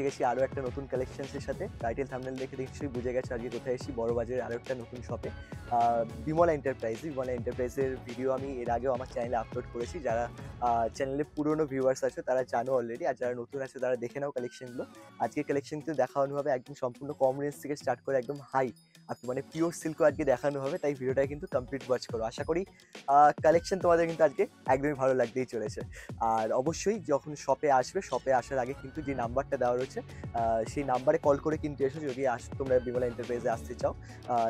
এসে গেছি আরও একটা নতুন কালেকশনসের সাথে টাইটেল থামনেল দেখে দেখছি বুঝে গেছে আজকে কোথায় এসেছি বড় আরও একটা নতুন শপে বিমলা এন্টারপ্রাইজ বিমলা এন্টারপ্রাইজের ভিডিও আমি এর আগেও আমার চ্যানেলে আপলোড করেছি যারা চ্যানেলে পুরনো ভিউয়ার্স আছে তারা জানো অলরেডি আর যারা নতুন আছে তারা দেখে নাও কালেকশনগুলো আজকে কালেকশন কিন্তু দেখানো হবে একদম সম্পূর্ণ কম রেঞ্জ থেকে স্টার্ট করে একদম হাই আর মানে পিওর সিল্কও আজকে দেখানো হবে তাই ভিডিওটা কিন্তু কমপ্লিট ওয়াচ করো আশা করি কালেকশন তোমাদের কিন্তু আজকে একদমই ভালো লাগতেই চলেছে আর অবশ্যই যখন শপে আসবে শপে আসার আগে কিন্তু যে নাম্বারটা দেওয়া রয়েছে সেই নাম্বারে কল করে কিন্তু এসো যদি আস তোমরা বিমলা এন্টারপ্রাইজে আসতে চাও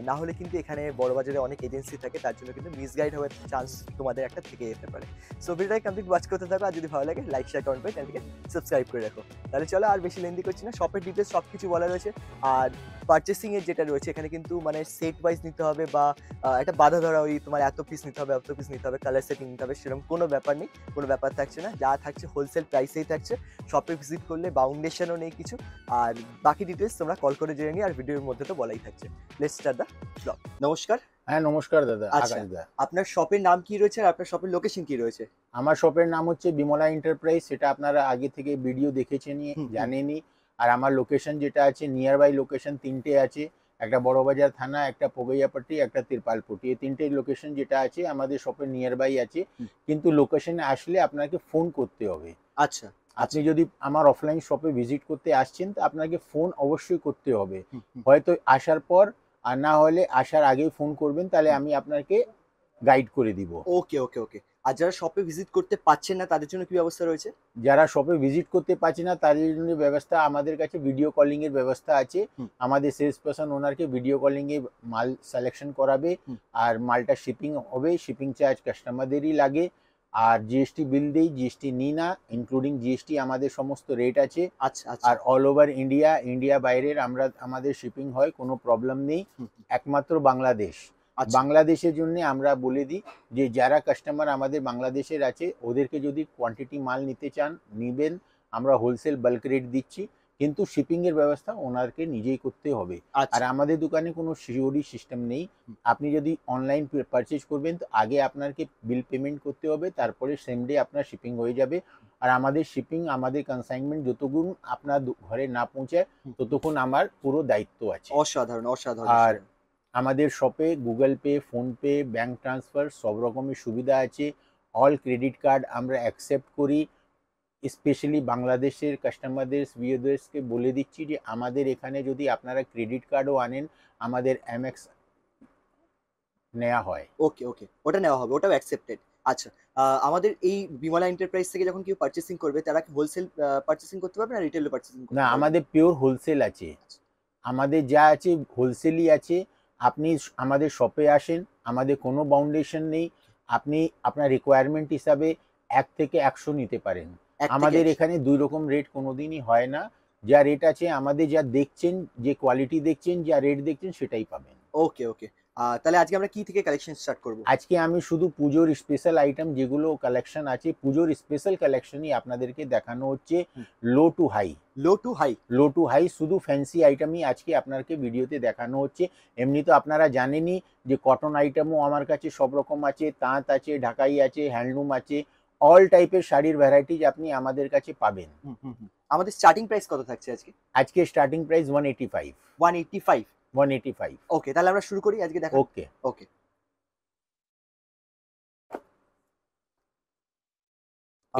না হলে কিন্তু এখানে বড় বাজারে অনেক এজেন্সি থাকে তার জন্য কিন্তু মিসগাইড হওয়ার চান্স তোমাদের একটা থেকে যেতে পারে সো ভিডিওটা কমপ্লিট ওয়াচ করতে থাকো আর যদি ভালো লাগে লাইক শেয়ার কমেন্ট করে চ্যানেলকে সাবস্ক্রাইব করে রাখো তাহলে চলো আর বেশি লেন্দি করছি না শপের ডিটেলস সব কিছু বলা রয়েছে আর এর যেটা রয়েছে এখানে কিন্তু মানে সেট ওয়াইজ নিতে হবে বা একটা বাধা ধরা ওই তোমার এত পিস নিতে হবে এত পিস নিতে হবে কালার সেটিং নিতে হবে সেরকম কোনো ব্যাপার নেই কোনো ব্যাপার থাকছে না যা থাকছে হোলসেল প্রাইসেই থাকছে শপে ভিজিট করলে বাউন্ডেশনও নেই কিছু আর বাকি ডিটেলস তোমরা কল করে জেনে নিই আর ভিডিওর মধ্যে তো বলাই থাকছে লেটস স্টার দ্য ব্লগ নমস্কার হ্যাঁ নমস্কার দাদা আচ্ছা আপনার শপের নাম কি রয়েছে আর আপনার শপের লোকেশন কি রয়েছে আমার শপের নাম হচ্ছে বিমলা এন্টারপ্রাইজ সেটা আপনারা আগে থেকে ভিডিও দেখেছেন জানেনি আর আমার লোকেশন যেটা আছে নিয়ার বাই লোকেশন তিনটে আছে একটা বড়বাজার থানা একটা পগৈয়াপট্টি একটা তিরপালপট্টি এই তিনটে লোকেশন যেটা আছে আমাদের শপে নিয়ার বাই আছে কিন্তু লোকেশনে আসলে আপনাকে ফোন করতে হবে আচ্ছা আপনি যদি আমার অফলাইন শপে ভিজিট করতে আসছেন তো আপনাকে ফোন অবশ্যই করতে হবে হয়তো আসার পর আর না হলে আসার আগেই ফোন করবেন তাহলে আমি আপনাকে গাইড করে দিব ওকে ওকে ওকে আর যারা শপে ভিজিট করতে পারছে না তাদের জন্য কি ব্যবস্থা রয়েছে যারা শপে ভিজিট করতে পারছে না তাদের জন্য ব্যবস্থা আমাদের কাছে ভিডিও কলিং এর ব্যবস্থা আছে আমাদের সেলস পার্সন ওনারকে ভিডিও কলিং এ মাল সিলেকশন করাবে আর মালটা শিপিং হবে শিপিং চার্জ কাস্টমারদেরই লাগে আর জিএসটি বিল দেই জিএসটি নি না ইনক্লুডিং জিএসটি আমাদের সমস্ত রেট আছে আচ্ছা, আচ্ছা। আর অল ওভার ইন্ডিয়া ইন্ডিয়া বাইরের আমরা আমাদের শিপিং হয় কোনো প্রবলেম নেই একমাত্র বাংলাদেশ আচ্ছা। বাংলাদেশের জন্য আমরা বলে দিই যে যারা কাস্টমার আমাদের বাংলাদেশের আছে ওদেরকে যদি কোয়ান্টিটি মাল নিতে চান নেবেন আমরা হোলসেল বাল্ক রেট দিচ্ছি কিন্তু শিপিং এর ব্যবস্থা ওনারকে নিজেই করতে হবে আচ্ছা। আর আমাদের দোকানে কোনো সিওরি সিস্টেম নেই আপনি যদি অনলাইন পারচেজ করবেন তো আগে আপনাকে বিল পেমেন্ট করতে হবে তারপরে সেম ডে আপনার শিপিং হয়ে যাবে আর আমাদের শিপিং আমাদের কনসাইনমেন্ট যতক্ষণ আপনার ঘরে না পৌঁছায় ততক্ষণ আমার পুরো দায়িত্ব আছে অসাধারণ অসাধারণ আর আমাদের শপে Google Pay PhonePe bank transfer সব রকমের সুবিধা আছে অল ক্রেডিট কার্ড আমরা অ্যাকসেপ্ট করি স্পেশালি বাংলাদেশের কাস্টমারদের ভিওদেরকে বলে দিচ্ছি যে আমাদের এখানে যদি আপনারা ক্রেডিট কার্ডও আনেন আমাদের এমএক্স নেওয়া হয় ওকে ওকে ওটা নেওয়া হবে ওটাও অ্যাকসেপ্টেড আচ্ছা আমাদের এই বিমলা এন্টারপ্রাইজ থেকে যখন কেউ পারচেসিং করবে তারা কি হোলসেল পারচেসিং করতে পারবে না রিটেল পার্চেসিং না আমাদের পিওর হোলসেল আছে আচ্ছা। আমাদের যা আছে হোলসেলই আছে আপনি আমাদের শপে আসেন আমাদের কোনো বাউন্ডেশন নেই আপনি আপনার রিকোয়ারমেন্ট হিসাবে এক থেকে একশো নিতে পারেন আমাদের এখানে দুই রকম রেট কোনো দিনই হয় না যা রেট আছে আমাদের যা দেখছেন যে কোয়ালিটি দেখছেন যা রেট দেখছেন সেটাই পাবেন ওকে ওকে তাহলে আজকে আমরা কি থেকে কালেকশন স্টার্ট করব আজকে আমি শুধু পুজোর স্পেশাল আইটেম যেগুলো কালেকশন আছে পুজোর স্পেশাল কালেকশনই আপনাদেরকে দেখানো হচ্ছে low to high low to high low to high শুধু ফ্যান্সি আইটেমই আজকে আপনাকে ভিডিওতে দেখানো হচ্ছে এমনি তো আপনারা জানেনই যে কটন আইটেমও আমার কাছে সব রকম আছে তাঁত আছে ঢাকাই আছে হ্যান্ডলুম আছে অল টাইপের শাড়ির ভ্যারাইটিজ আপনি আমাদের কাছে পাবেন আমাদের স্টার্টিং প্রাইস কত থাকছে আজকে আজকে starting price one eighty five one eighty five 185 okay তাহলে আমরা শুরু করি আজকে দেখা ওকে ওকে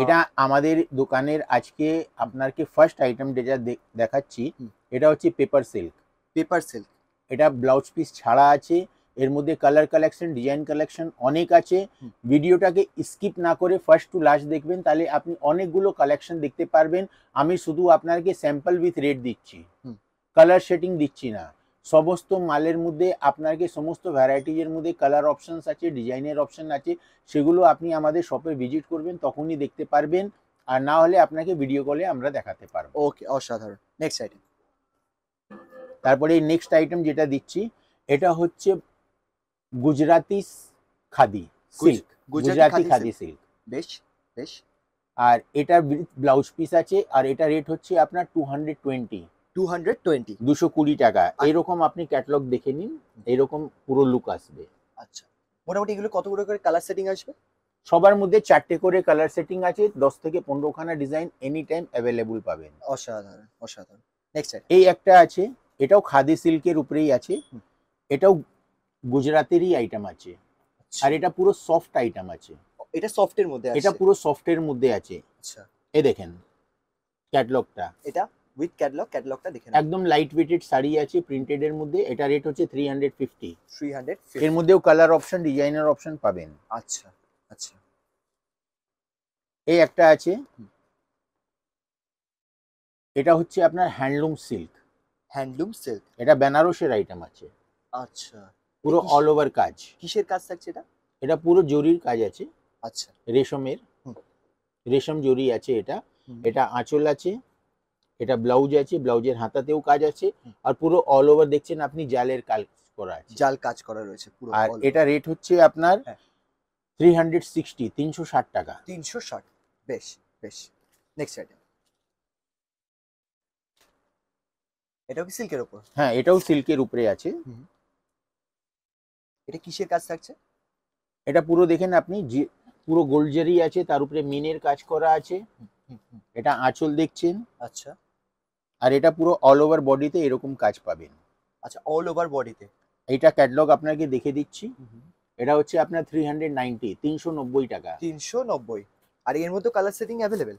এটা আমাদের দোকানের আজকে আপনারকে ফার্স্ট আইটেম যেটা দেখাচ্ছি এটা হচ্ছে পেপার সিল্ক পেপার সিল্ক এটা ব্লাউজ পিস ছাড়া আছে এর মধ্যে কালার কালেকশন ডিজাইন কালেকশন অনেক আছে ভিডিওটাকে স্কিপ না করে ফার্স্ট টু লাস্ট দেখবেন তাহলে আপনি অনেকগুলো কালেকশন দেখতে পারবেন আমি শুধু আপনাকে স্যাম্পল উইথ রেট দিচ্ছি কালার সেটিং দিচ্ছি না সমস্ত মালের মধ্যে আপনাকে সমস্ত ভ্যারাইটিজের মধ্যে কালার অপশানস আছে ডিজাইনের অপশান আছে সেগুলো আপনি আমাদের শপে ভিজিট করবেন তখনই দেখতে পারবেন আর না হলে আপনাকে ভিডিও কলে আমরা দেখাতে পারবো ওকে অসাধারণ নেক্সট আইটেম তারপরে এই নেক্সট আইটেম যেটা দিচ্ছি এটা হচ্ছে গুজরাতি খাদি সিল্ক গুজরাতি খাদি সিল্ক বেশ বেশ আর এটা ব্লাউজ পিস আছে আর এটা রেট হচ্ছে আপনার টু হান্ড্রেড টোয়েন্টি 220 220 টাকা আচ্ছা। এরকম আপনি ক্যাটালগ দেখে নিন এরকম পুরো লুক আসবে আচ্ছা মোটামুটি এগুলো কত করে করে কালার সেটিং আসবে সবার মধ্যে চারটে করে কালার সেটিং আছে দশ থেকে পনেরোখানা ডিজাইন এনি টাইম অ্যাভেলেবল পাবেন অসাধারণ অসাধারণ নেক্সট এই একটা আছে এটাও খাদি সিল্কের উপরেই আছে এটাও গুজরাতেরই আইটেম আছে আচ্ছা। আর এটা পুরো সফট আইটেম আছে এটা সফটের মধ্যে এটা পুরো সফটের মধ্যে আছে আচ্ছা এ দেখেন ক্যাটলগটা এটা উইথ ক্যাটলগ ক্যাটলগটা দেখেন একদম লাইট ওয়েটেড শাড়ি আছে প্রিন্টেড এর মধ্যে এটা রেট হচ্ছে 350 350 এর মধ্যেও কালার অপশন ডিজাইনার অপশন পাবেন আচ্ছা আচ্ছা এই একটা আছে এটা হচ্ছে আপনার হ্যান্ডলুম সিল্ক হ্যান্ডলুম সিল্ক এটা বেনারসের আইটেম আছে আচ্ছা পুরো অল ওভার কাজ কিসের কাজ থাকছে এটা এটা পুরো জরির কাজ আছে আচ্ছা রেশমের রেশম জরি আছে এটা এটা আঁচল আছে এটা ব্লাউজ আছে ব্লাউজের হাতাতেও কাজ আছে আর পুরো অল ওভার দেখছেন আপনি জালের কাজ করা আছে জাল কাজ করা রয়েছে পুরো আর এটা রেট হচ্ছে আপনার থ্রি হান্ড্রেড সিক্সটি তিনশো ষাট টাকা তিনশো ষাট বেশ বেশ নেক্সট আইটেম এটাও সিল্কের উপর হ্যাঁ এটাও সিল্কের উপরে আছে এটা কিসের কাজ থাকছে এটা পুরো দেখেন আপনি পুরো আছে তার উপরে কাজ করা আছে এটা আঁচল দেখছেন আচ্ছা আর এটা পুরো অল ওভার বডিতে এরকম কাজ পাবেন আচ্ছা অল ওভার বডিতে এটা ক্যাটলগ আপনাকে দেখে দিচ্ছি এটা হচ্ছে আপনার থ্রি হান্ড্রেড নাইনটি তিনশো নব্বই টাকা তিনশো নব্বই আর এর মধ্যে কালার সেটিং অ্যাভেলেবেল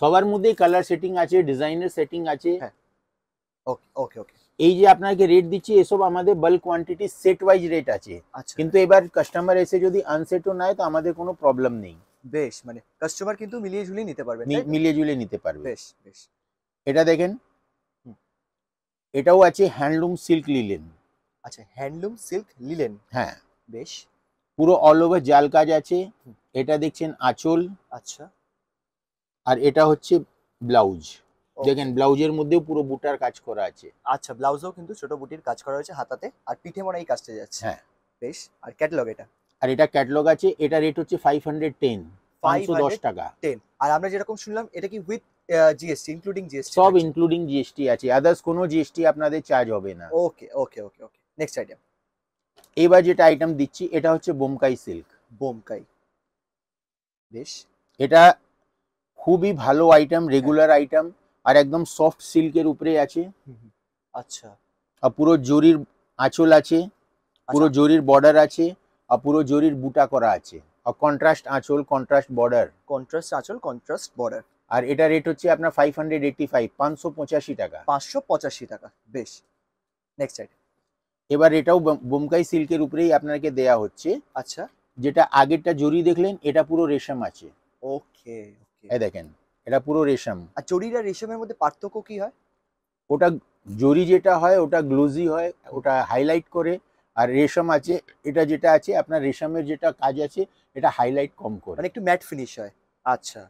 সবার মধ্যেই কালার সেটিং আছে ডিজাইনের সেটিং আছে ওকে ওকে ওকে এই যে আপনাকে রেট দিচ্ছি এসব আমাদের bulk quantity set wise rate আছে আচ্ছা। কিন্তু এবার কাস্টমার এসে যদি আনসেটও নেয় তো আমাদের কোনো প্রবলেম নেই বেশ মানে কাস্টমার কিন্তু মিলিয়ে ঝুলিয়ে নিতে পারবে মিলিয়ে ঝুলিয়ে নিতে পারবে বেশ বেশ এটা দেখেন এটাও আছে হ্যান্ডলুম সিল্ক লিলেন আচ্ছা হ্যান্ডলুম সিল্ক লিলেন হ্যাঁ বেশ পুরো অল ওভার জাল কাজ আছে এটা দেখছেন আঁচল আচ্ছা আর এটা হচ্ছে ব্লাউজ দেখেন ব্লাউজের মধ্যেও পুরো বুটার কাজ করা আছে আচ্ছা ব্লাউজও কিন্তু ছোট বুটির কাজ করা হয়েছে হাতাতে আর পিঠে মোড়া এই কাজটা যাচ্ছে হ্যাঁ বেশ আর ক্যাটালগ এটা আর এটা ক্যাটালগ আছে এটা রেট হচ্ছে ফাইভ হান্ড্রেড টেন পাঁচশো দশ টাকা টেন আর আমরা যেরকম শুনলাম এটা কি উইথ জিএসটি ইনক্লুডিং জিএসটি সব ইনক্লুডিং জিএসটি আছে আদার্স কোনো জিএসটি আপনাদের চার্জ হবে না ওকে okay okay okay next item এবার যেটা আইটেম দিচ্ছি এটা হচ্ছে বোমকাই সিল্ক বোমকাই বেশ এটা খুবই ভালো আইটেম রেগুলার আইটেম আর একদম সফট সিল্কের উপরে আছে আচ্ছা আর পুরো জরির আঁচল আছে আচ্ছা। পুরো জরির বর্ডার আছে আর পুরো জরির বুটা করা আছে আর কন্ট্রাস্ট আঁচল কন্ট্রাস্ট বর্ডার কন্ট্রাস্ট আঁচল কন্ট্রাস্ট বর্ডার আর এটা রেট হচ্ছে আপনার ফাইভ হান্ড্রেড ফাইভ পাঁচশো পঁচাশি টাকা পাঁচশো পঁচাশি টাকা বেশ নেক্সট সাইড এবার এটাও বোমকাই সিল্কের উপরেই আপনাকে দেয়া হচ্ছে আচ্ছা যেটা আগেরটা জরি দেখলেন এটা পুরো রেশম আছে ওকে এই দেখেন এটা পুরো রেশম আর জরির আর রেশমের মধ্যে পার্থক্য কি হয় ওটা জরি যেটা হয় ওটা গ্লোজি হয় ওটা হাইলাইট করে আর রেশম আছে এটা যেটা আছে আপনার রেশমের যেটা কাজ আছে এটা হাইলাইট কম করে মানে একটু ম্যাট ফিনিশ হয় আচ্ছা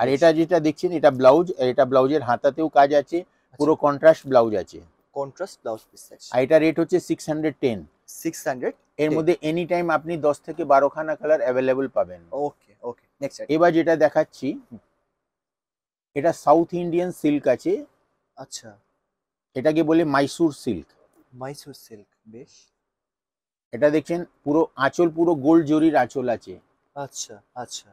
আর এটা যেটা দেখছেন এটা ব্লাউজ এটা ব্লাউজের হাতাতেও কাজ আছে আচ্ছা। পুরো কন্ট্রাস্ট ব্লাউজ আছে কন্ট্রাস্ট ব্লাউজ পিস আছে আর এটা রেট হচ্ছে 610 600 এর মধ্যে এনি টাইম আপনি 10 থেকে 12 খানা কালার अवेलेबल পাবেন ওকে ওকে নেক্সট এবার যেটা দেখাচ্ছি এটা সাউথ ইন্ডিয়ান সিল্ক আছে আচ্ছা এটাকে বলে মাইসুর সিল্ক মাইসুর সিল্ক বেশ এটা দেখছেন পুরো আঁচল পুরো গোল্ড জরির আঁচল আছে আচ্ছা আচ্ছা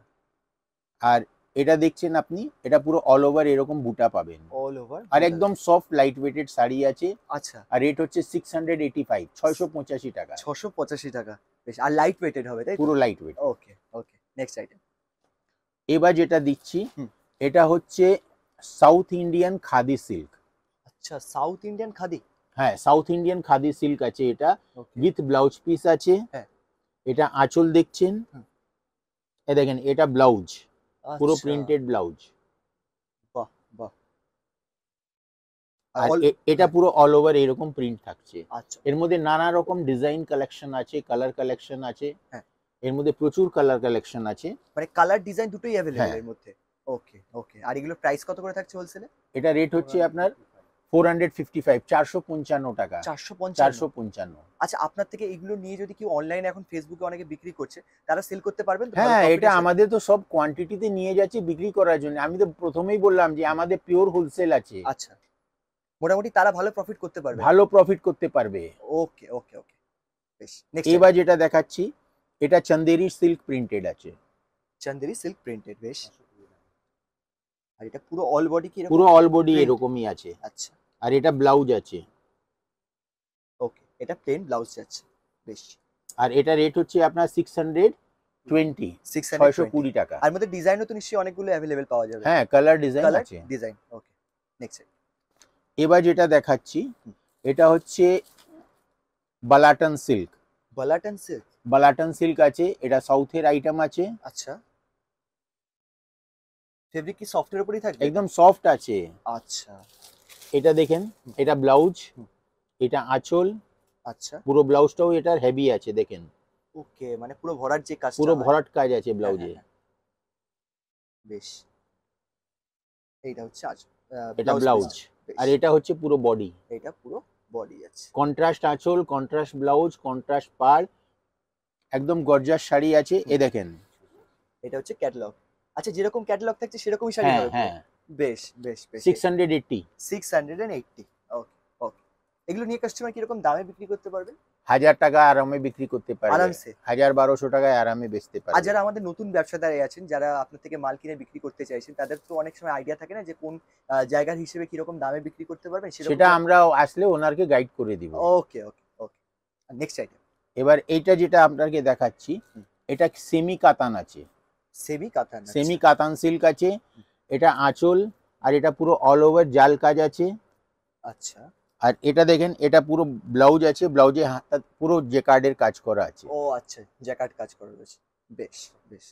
আর এটা দেখছেন আপনি এটা পুরো অল ওভার এরকম বুটা পাবেন অল ওভার আর একদম সফট লাইট ওয়েটেড শাড়ি আছে আচ্ছা আর রেট হচ্ছে 685 685 টাকা 685 টাকা বেশ আর লাইট ওয়েটেড হবে তাই পুরো light weight okay okay next item এবার যেটা দিচ্ছি এটা হচ্ছে সাউথ ইন্ডিয়ান খাদি সিল্ক আচ্ছা সাউথ ইন্ডিয়ান খাদি হ্যাঁ সাউথ ইন্ডিয়ান খাদি সিল্ক আছে এটা উইথ ব্লাউজ পিস আছে হ্যাঁ এটা আঁচল দেখছেন এ দেখেন এটা ব্লাউজ পুরো প্রিন্টেড আচ্ছা। ব্লাউজ বাহ বাহ আর এটা পুরো অল ওভার এরকম প্রিন্ট থাকছে আচ্ছা। এর মধ্যে নানা রকম ডিজাইন কালেকশন আছে কালার কালেকশন আছে হ্যাঁ। এর মধ্যে প্রচুর কালার কালেকশন আছে মানে কালার ডিজাইন দুটোই अवेलेबल হ্যাঁ। এর মধ্যে ওকে ওকে আর এগুলো প্রাইস কত করে থাকছে হোলসেলে এটা রেট হচ্ছে আপনার ফোর হান্ড্রেড ফিফটি ফাইভ চারশো পঞ্চান্ন টাকা চারশো চারশো পঞ্চান্ন আচ্ছা আপনার থেকে এগুলো নিয়ে যদি ফেসবুকে অনেকে বিক্রি করছে হ্যাঁ, এটা আমাদের নিয়ে যাচ্ছে বিক্রি করার জন্য আমি প্রথমেই বললাম যে আমাদের আচ্ছা। মোটামুটি তারা ভালো প্রফিট করতে পারবে ভালো প্রফিট করতে পারবে ওকে ওকে ওকে বেশ এবার যেটা দেখাচ্ছি এটা চন্দেরি সিল্ক প্রিন্টেড আছে সিল্ক প্রিন্টেড বেশ আর এটা পুরো অল বডি কি পুরো অল বডি এরকমই আছে আচ্ছা আর এটা ব্লাউজ আছে ওকে এটা প্লেন ব্লাউজ আছে বেশ আর এটা রেট হচ্ছে আপনার সিক্স হান্ড্রেড টোয়েন্টি সিক্স কুড়ি টাকা আর মধ্যে ডিজাইনও তো নিশ্চয়ই অনেকগুলো অ্যাভেলেবেল পাওয়া যাবে হ্যাঁ কালার ডিজাইন আছে ডিজাইন ওকে নেক্সট এবার যেটা দেখাচ্ছি এটা হচ্ছে Balaton silk Balaton silk Balaton silk আছে এটা সাউথের আইটেম আছে আচ্ছা ফেব্রিক কি সফটের উপরেই থাকে একদম সফট আছে আচ্ছা এটা দেখেন এটা ব্লাউজ এটা আঁচল আচ্ছা পুরো ব্লাউজটাও এটার হেভি আছে দেখেন ওকে মানে পুরো ভরাট যে কাজ পুরো ভরাট কাজ আছে হ্যাঁ, ব্লাউজে হ্যাঁ, হ্যাঁ। বেশ এইটা হচ্ছে আঁচল এটা ব্লাউজ আর এটা হচ্ছে পুরো বডি এটা পুরো বডি আছে কন্ট্রাস্ট আঁচল কন্ট্রাস্ট ব্লাউজ কন্ট্রাস্ট পার একদম গর্জাস শাড়ি আছে এ দেখেন এটা হচ্ছে ক্যাটালগ আচ্ছা যেরকম ক্যাটালগ থাকছে সেরকমই শাড়ি হবে হ্যাঁ বেশ বেশ বেশ 680 680 ওকে ওকে এগুলো নিয়ে কাস্টমার কি দামে বিক্রি করতে পারবেন হাজার টাকা আরামে বিক্রি করতে পারে আরামসে হাজার বারোশো টাকায় আরামে বেচতে পারে আর যারা আমাদের নতুন ব্যবসাদার আছেন যারা আপনার থেকে মাল কিনে বিক্রি করতে চাইছেন তাদের তো অনেক সময় আইডিয়া থাকে না যে কোন জায়গার হিসেবে কিরকম দামে বিক্রি করতে পারবে সেটা আমরা আসলে ওনারকে গাইড করে দিব ওকে ওকে ওকে নেক্সট আইডিয়া এবার এটা যেটা আপনাকে দেখাচ্ছি এটা সেমি কাতান আছে সেমি কাতান সেমি কাতান সিল্ক আছে এটা আঁচল আর এটা পুরো অল ওভার জাল কাজ আছে আচ্ছা আর এটা দেখেন এটা পুরো ব্লাউজ আছে ব্লাউজে পুরো জেকার্ডের কাজ করা আছে ও আচ্ছা জেকার্ড কাজ করা রয়েছে বেশ বেশ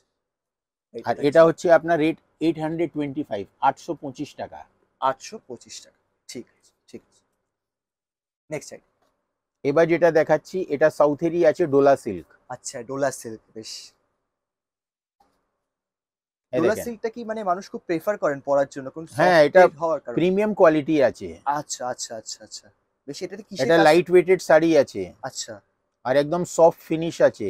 আর এটা হচ্ছে আপনার rate eight hundred twenty five আটশো পঁচিশ টাকা আটশো পঁচিশ টাকা ঠিক আছে ঠিক আছে নেক্সট সাইড এবার যেটা দেখাচ্ছি এটা সাউথেরই আছে ডোলা সিল্ক আচ্ছা ডোলা সিল্ক বেশ ডোলা সিল্কটা কি মানে মানুষ খুব প্রেফার করেন পরার জন্য কোন হ্যাঁ এটা প্রিমিয়াম কোয়ালিটি আছে আচ্ছা আচ্ছা আচ্ছা আচ্ছা বেশ এটাতে কি এটা লাইট ওয়েটেড শাড়ি আছে আচ্ছা আর একদম সফট ফিনিশ আছে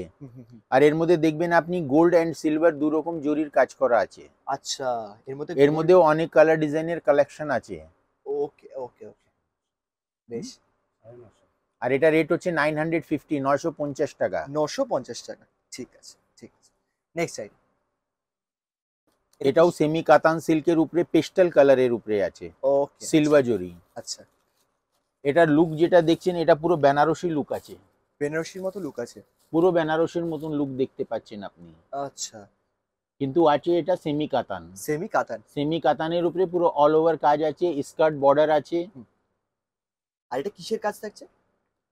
আর এর মধ্যে দেখবেন আপনি গোল্ড এন্ড সিলভার দু রকম জরির কাজ করা আছে আচ্ছা এর মধ্যে এর মধ্যে অনেক কালার ডিজাইনের কালেকশন আছে ওকে ওকে ওকে বেশ আর এটা রেট হচ্ছে নাইন হান্ড্রেড ফিফটি নশো পঞ্চাশ টাকা নশো পঞ্চাশ টাকা ঠিক আছে ঠিক আছে নেক্সট আইটেম এটাও সেমি কাতান সিল্কের উপরে পেস্টাল কালারের উপরে আছে সিলভার আচ্ছা। জরি আচ্ছা এটার লুক যেটা দেখছেন এটা পুরো বেনারসি লুক আছে বেনারসির মতো লুক আছে পুরো বেনারসির মতন লুক দেখতে পাচ্ছেন আপনি আচ্ছা কিন্তু আছে এটা সেমি কাতান সেমি কাতান সেমি কাতানের উপরে পুরো অল ওভার কাজ আছে স্কার্ট বর্ডার আছে আর এটা কিসের কাজ থাকছে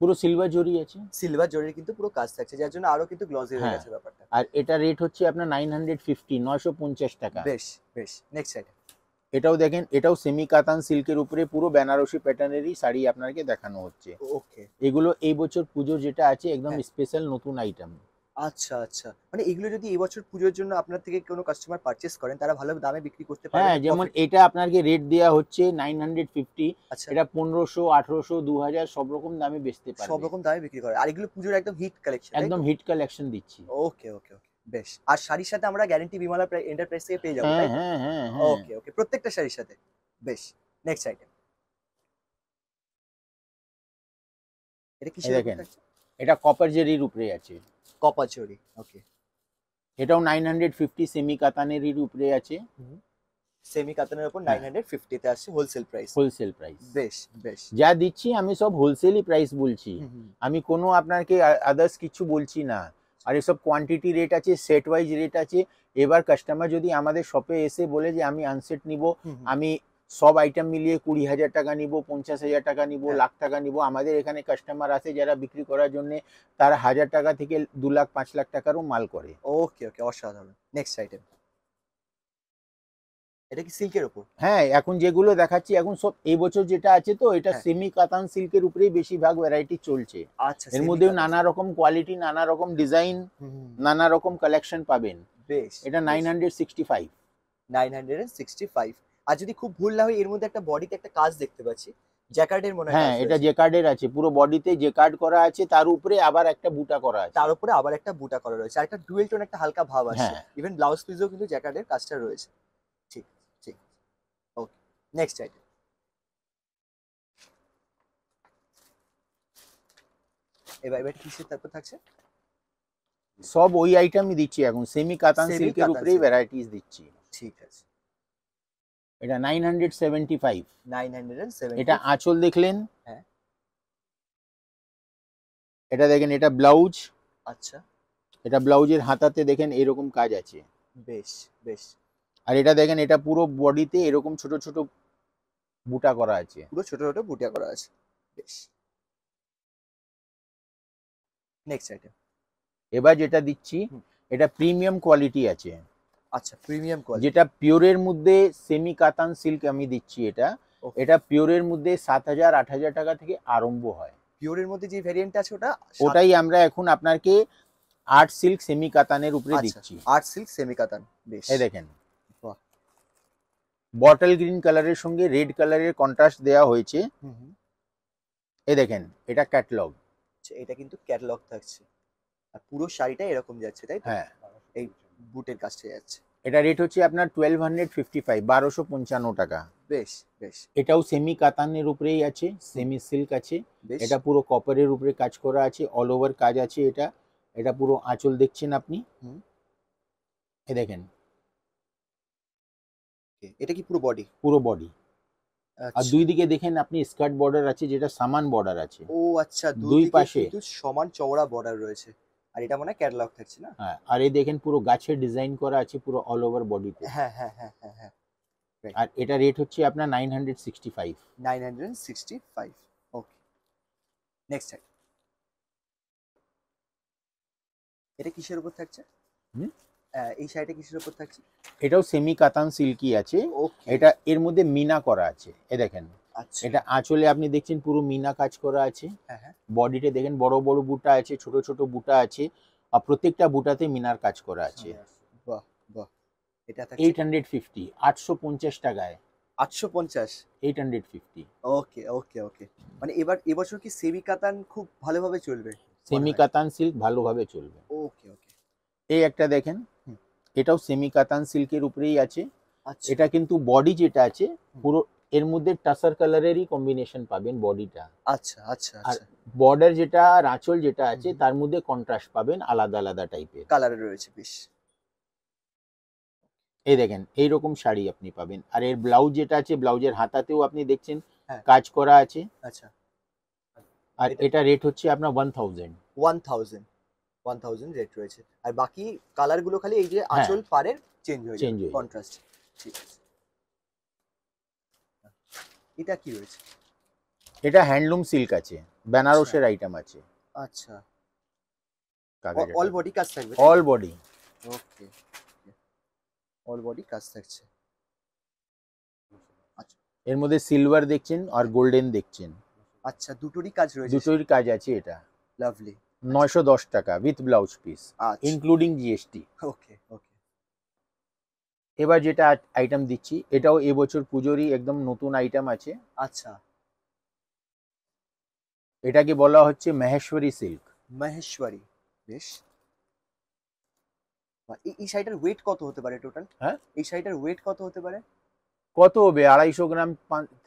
পুরো সিলভার জরি আছে সিলভার জরির কিন্তু পুরো কাজ থাকছে যার জন্য আরো কিন্তু গ্লসি হয়ে হ্যাঁ। গেছে ব্যাপারটা আর এটা রেট হচ্ছে আপনার 950 950 টাকা বেশ বেশ নেক্সট সাইড এটাও দেখেন এটাও সেমি কাতান সিল্কের উপরে পুরো বেনারসি প্যাটার্নেরই শাড়ি আপনাকে দেখানো হচ্ছে ওকে এগুলো এই বছর পুজোর যেটা আছে একদম স্পেশাল হ্যাঁ। নতুন আইটেম আচ্ছা আচ্ছা মানে এগুলো যদি এবছর পুজোর জন্য আপনার থেকে কোনো কাস্টমার পারচেজ করেন তারা ভালো দামে বিক্রি করতে পারে হ্যাঁ যেমন এটা আপনাকে রেট দেয়া হচ্ছে 950 আচ্ছা এটা 1500 1800 2000 সব রকম দামে বেচতে পারে সব রকম দামে বিক্রি করে আর এগুলো পুজোর একদম হিট কালেকশন একদম হিট কালেকশন দিচ্ছি ওকে ওকে ওকে বেশ আর শাড়ির সাথে আমরা গ্যারান্টি বিমালা এন্টারপ্রাইজ থেকে পেয়ে যাবো হ্যাঁ, হ্যাঁ হ্যাঁ হ্যাঁ ওকে ওকে প্রত্যেকটা শাড়ির সাথে বেশ নেক্সট আইটেম এটা কি দেখেন এটা কপার জেরির উপরে আছে কপার চড়ি ওকে এটাও নাইন হান্ড্রেড ফিফটি সেমি উপরে আছে সেমি কাতানের উপর নাইন হান্ড্রেড ফিফটিতে আসছে হোলসেল প্রাইস হোলসেল প্রাইস বেশ বেশ যা দিচ্ছি আমি সব হোলসেলই প্রাইস বলছি আমি কোনো আপনাকে আদার্স কিছু বলছি না আর এসব কোয়ান্টিটি রেট আছে সেট ওয়াইজ রেট আছে এবার কাস্টমার যদি আমাদের শপে এসে বলে যে আমি আনসেট নিব আমি সব আইটেম মিলিয়ে কুড়ি হাজার টাকা নিব পঞ্চাশ হাজার টাকা নিব হ্যাঁ। লাখ টাকা নিব আমাদের এখানে কাস্টমার আছে যারা বিক্রি করার জন্য তার হাজার টাকা থেকে দু লাখ পাঁচ লাখ টাকারও মাল করে ওকে ওকে অসাধারণ নেক্সট আইটেম এটা কি সিল্কের উপর হ্যাঁ এখন যেগুলো দেখাচ্ছি এখন সব এই বছর যেটা আছে তো এটা সেমি হ্যাঁ। কাতান সিল্কের উপরেই বেশিরভাগ ভ্যারাইটি চলছে আচ্ছা এর মধ্যেও নানা রকম কোয়ালিটি নানা রকম ডিজাইন নানা রকম কালেকশন পাবেন বেশ এটা nine hundred sixty five nine hundred sixty five আর যদি খুব ভুল না হয় এর মধ্যে একটা বডিতে একটা কাজ দেখতে পাচ্ছি জ্যাকার্ডের মনে হ্যাঁ এটা জ্যাকার্ডের আছে পুরো বডিতে জ্যাকার্ড করা আছে তার উপরে আবার একটা বুটা করা আছে তার উপরে আবার একটা বুটা করা রয়েছে আর একটা ডুয়েল টোন একটা হালকা ভাব আছে ইভেন ব্লাউজ পিসও কিন্তু জ্যাকার্ডের কাজটা রয়েছে ঠিক ঠিক ওকে নেক্সট আইটেম এবার এবার কিসের তারপর থাকছে সব ওই আইটেমই দিচ্ছি এখন সেমি কাতান সিল্কের উপরেই ভ্যারাইটিস দিচ্ছি ঠিক আছে এটা 975 975 এটা আঁচল দেখলেন হ্যাঁ এটা দেখেন এটা ব্লাউজ আচ্ছা এটা ব্লাউজের হাতাতে দেখেন এরকম কাজ আছে বেশ বেশ আর এটা দেখেন এটা পুরো বডিতে এরকম ছোট ছোট বুটা করা আছে পুরো ছোট ছোট বুটা করা আছে বেশ নেক্সট আইটেম এবার যেটা দিচ্ছি এটা প্রিমিয়াম কোয়ালিটি আছে আচ্ছা প্রিমিয়াম কোয়ালিটি যেটা পিওরের মধ্যে সেমি কাতান সিল্ক আমি দিচ্ছি এটা এটা পিওরের মধ্যে সাত হাজার আট হাজার টাকা থেকে আরম্ভ হয় পিওরের মধ্যে যে ভ্যারিয়েন্ট আছে ওটা ওটাই আমরা এখন আপনাকে আর্ট সিল্ক সেমি কাতানের উপরে আচ্ছা, দিচ্ছি আর্ট সিল্ক সেমি কাতান বেশ এই দেখেন বটল গ্রিন কালারের সঙ্গে রেড কালারের কন্ট্রাস্ট দেয়া হয়েছে এই দেখেন এটা ক্যাটলগ আচ্ছা, এটা কিন্তু ক্যাটলগ থাকছে আর পুরো শাড়িটা এরকম যাচ্ছে তাই হ্যাঁ এই বুটের কাজটা যাচ্ছে এটা রেট হচ্ছে আপনার টুয়েলভ হান্ড্রেড ফিফটি ফাইভ বারোশো পঞ্চান্ন টাকা বেশ বেশ এটাও সেমি কাতানের উপরেই আছে সেমি সিল্ক আছে এটা পুরো কপারের উপরে কাজ করা আছে অল ওভার কাজ আছে এটা এটা পুরো আঁচল দেখছেন আপনি এ দেখেন এটা কি পুরো বডি পুরো বডি আর আচ্ছা। দুই দিকে দেখেন আপনি স্কার্ট বর্ডার আছে যেটা সামান বর্ডার আছে ও আচ্ছা দুই পাশে সমান চওড়া বর্ডার রয়েছে আর এটা মনে ক্যাটালগ থাকছে না হ্যাঁ আর এই দেখেন পুরো গাছের ডিজাইন করা আছে পুরো অল ওভার বডিতে হ্যাঁ হ্যাঁ হ্যাঁ হ্যাঁ হ্যাঁ আর এটা রেট হচ্ছে আপনার 965 965 ওকে নেক্সট আইটেম এটা কিসের উপর থাকছে হুম এই শাড়িটা কিসের উপর থাকছে এটাও সেমি কাতান সিল্কি আছে এটা এর মধ্যে মিনা করা আছে এ দেখেন আচ্ছা। এটা আঁচলে আপনি দেখছেন পুরো মিনা কাজ করা আছে বডিতে হ্যাঁ, হ্যাঁ। দেখেন বড় বড় বুটা আছে ছোট ছোট বুটা আছে আর প্রত্যেকটা বুটাতে মিনার কাজ করা আছে আচ্ছা, বাহ বাহ এটা এইট হান্ড্রেড ফিফটি আটশো পঞ্চাশ টাকায় আটশো পঞ্চাশ eight hundred fifty okay okay okay মানে এবার এবছর কি খুব ভালোভাবে চলবে সিল্ক ভালোভাবে চলবে ওকে ওকে এই একটা দেখেন এটাও সিল্কের উপরেই আছে আচ্ছা। এটা কিন্তু বডি যেটা আছে পুরো এর মধ্যে টাসার কালারেরই কম্বিনেশন পাবেন বডিটা আচ্ছা আচ্ছা আর বর্ডার আচ্ছা। যেটা আর আঁচল যেটা আছে তার মধ্যে কন্ট্রাস্ট পাবেন আলাদা আলাদা টাইপের কালার রয়েছে বেশ এই দেখেন এইরকম শাড়ি আপনি পাবেন আর এর ব্লাউজ যেটা আছে ব্লাউজের হাতাতেও আপনি দেখছেন হ্যাঁ। কাজ করা আছে আচ্ছা আর এটা রেট হচ্ছে আপনার one 1000 one thousand one thousand rate রয়েছে আর বাকি কালারগুলো খালি এই যে হ্যাঁ। আঁচল পারের চেঞ্জ হয়ে চেঞ্জ কন্ট্রাস্ট ঠিক আছে এটা কি রয়েছে এটা হ্যান্ডলুম সিল্ক আছে বেনারসের আইটেম আচ্ছা। আছে আচ্ছা অল বডি কাজ থাকবে all body okay all body কাজ থাকছে আচ্ছা। এর মধ্যে সিলভার দেখছেন আর গোল্ডেন দেখছেন আচ্ছা দুটোরই কাজ রয়েছে দুটোরই কাজ আছে এটা লাভলি 910 টাকা with blouse piece including GST okay okay এবার যেটা আইটেম দিচ্ছি এটাও এবছর পুজোরই একদম নতুন আইটেম আছে আচ্ছা এটাকে বলা হচ্ছে মহেশ্বরী সিল্ক মহেশ্বরী বেশ এই শাড়িটার ওয়েট কত হতে পারে টোটাল হ্যাঁ এই শাড়িটার ওয়েট কত হতে পারে কত হবে আড়াইশো গ্রাম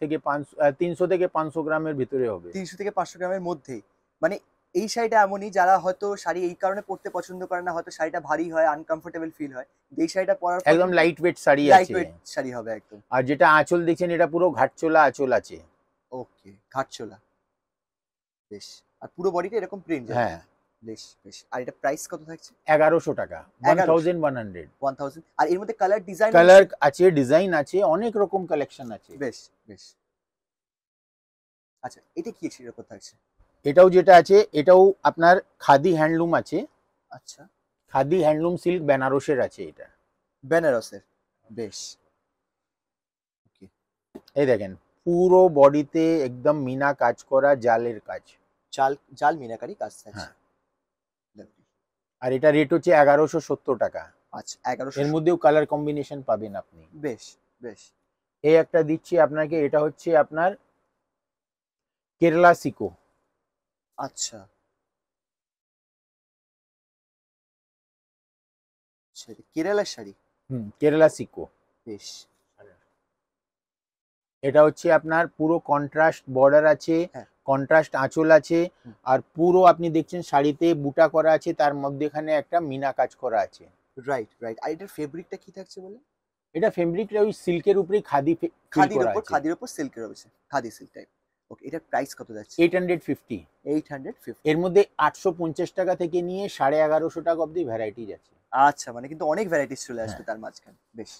থেকে পাঁচশো তিনশো থেকে পাঁচশো গ্রামের ভিতরে হবে তিনশো থেকে পাঁচশো গ্রামের মধ্যে মানে এই শাড়িটা এমনই যারা হয়তো শাড়ি এই কারণে পরতে পছন্দ করে না হয়তো শাড়িটা ভারী হয় আনকমফোর্টেবল ফিল হয় এই শাড়িটা পরার একদম লাইট ওয়েট শাড়ি আছে লাইট ওয়েট শাড়ি হবে একদম আর যেটা আঁচল দেখছেন এটা পুরো ঘাটচোলা আঁচল আছে ওকে ঘাটচোলা বেশ আর পুরো বডিটা এরকম প্রিন্ট হ্যাঁ বেশ বেশ আর এটা প্রাইস কত থাকছে 1100 টাকা 1100 1000 আর এর মধ্যে কালার ডিজাইন কালার আছে ডিজাইন আছে অনেক রকম কালেকশন আছে বেশ বেশ আচ্ছা এটা কি এর কত থাকছে এটাও যেটা আছে এটাও আপনার খাদি হ্যান্ডলুম আছে আচ্ছা খাদি হ্যান্ডলুম সিল্ক বেনারসের আছে এটা বেনারসের বেশ এই দেখেন পুরো বডিতে একদম মিনা কাজ করা জালের কাজ জাল জাল মিনাকারি কাজ হ্যাঁ আর এটা রেট হচ্ছে এগারোশো সত্তর টাকা আচ্ছা এগারোশো এর মধ্যেও কালার কম্বিনেশন পাবেন আপনি বেশ বেশ এই একটা দিচ্ছি আপনাকে এটা হচ্ছে আপনার কেরালা সিকো আচ্ছা কেরালা শাড়ি হুম কেরালা সিকো বেশ এটা হচ্ছে আপনার পুরো কন্ট্রাস্ট বর্ডার আছে কন্ট্রাস্ট হ্যাঁ। আঁচল আছে আর পুরো আপনি দেখছেন শাড়িতে বুটা করা আছে তার মধ্যে এখানে একটা মিনা কাজ করা আছে রাইট রাইট আর এটার ফেব্রিকটা কি থাকছে বলে এটা ফেব্রিকটা ওই সিল্কের উপরে খাদি খাদির উপর খাদির উপর সিল্কের রয়েছে খাদি সিল্ক টাইপ ওকে এটার প্রাইস কত যাচ্ছে 850 850 এর মধ্যে 850 টাকা থেকে নিয়ে 1150 টাকা অবধি ভ্যারাইটি আছে আচ্ছা মানে কিন্তু অনেক ভ্যারাইটিস চলে আসবে হ্যাঁ। তার মাঝখানে বেশ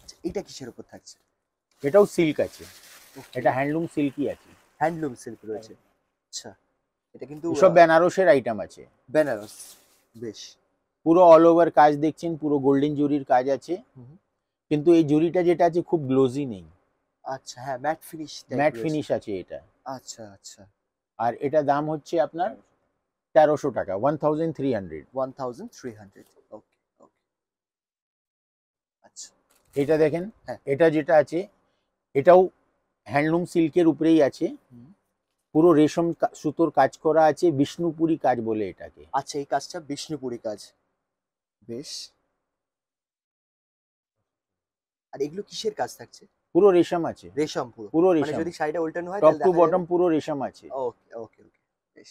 আচ্ছা, এটা কিসের উপর থাকছে এটাও সিল্ক আছে এটা হ্যান্ডলুম সিল্কই আছে হ্যান্ডলুম সিল্ক রয়েছে আচ্ছা এটা কিন্তু সব বেনারসের আইটেম আছে বেনারস বেশ পুরো অল ওভার কাজ দেখছেন পুরো গোল্ডেন জুরির কাজ আছে কিন্তু এই জুরিটা যেটা আছে খুব গ্লোজি নেই আচ্ছা হ্যাঁ ম্যাট ফিনিশ ম্যাট ফিনিশ আছে এটা আচ্ছা আচ্ছা আর এটা দাম হচ্ছে আপনার তেরোশো টাকা one thousand three hundred one thousand three hundred okay okay আচ্ছা এটা দেখেন হ্যাঁ। এটা যেটা আছে এটাও হ্যান্ডলুম সিল্কের উপরেই আছে পুরো রেশম সুতোর কাজ করা আছে বিষ্ণুপুরি কাজ বলে এটাকে আচ্ছা এই কাজটা বিষ্ণুপুরি কাজ বেশ আর এগুলো কিসের কাজ থাকছে পুরো রেশম আছে রেশম পুরো পুরো মানে রেশম যদি সাইডটা উল্টানো হয় টপ টু বটম পুরো রেশম আছে ওকে ওকে ওকে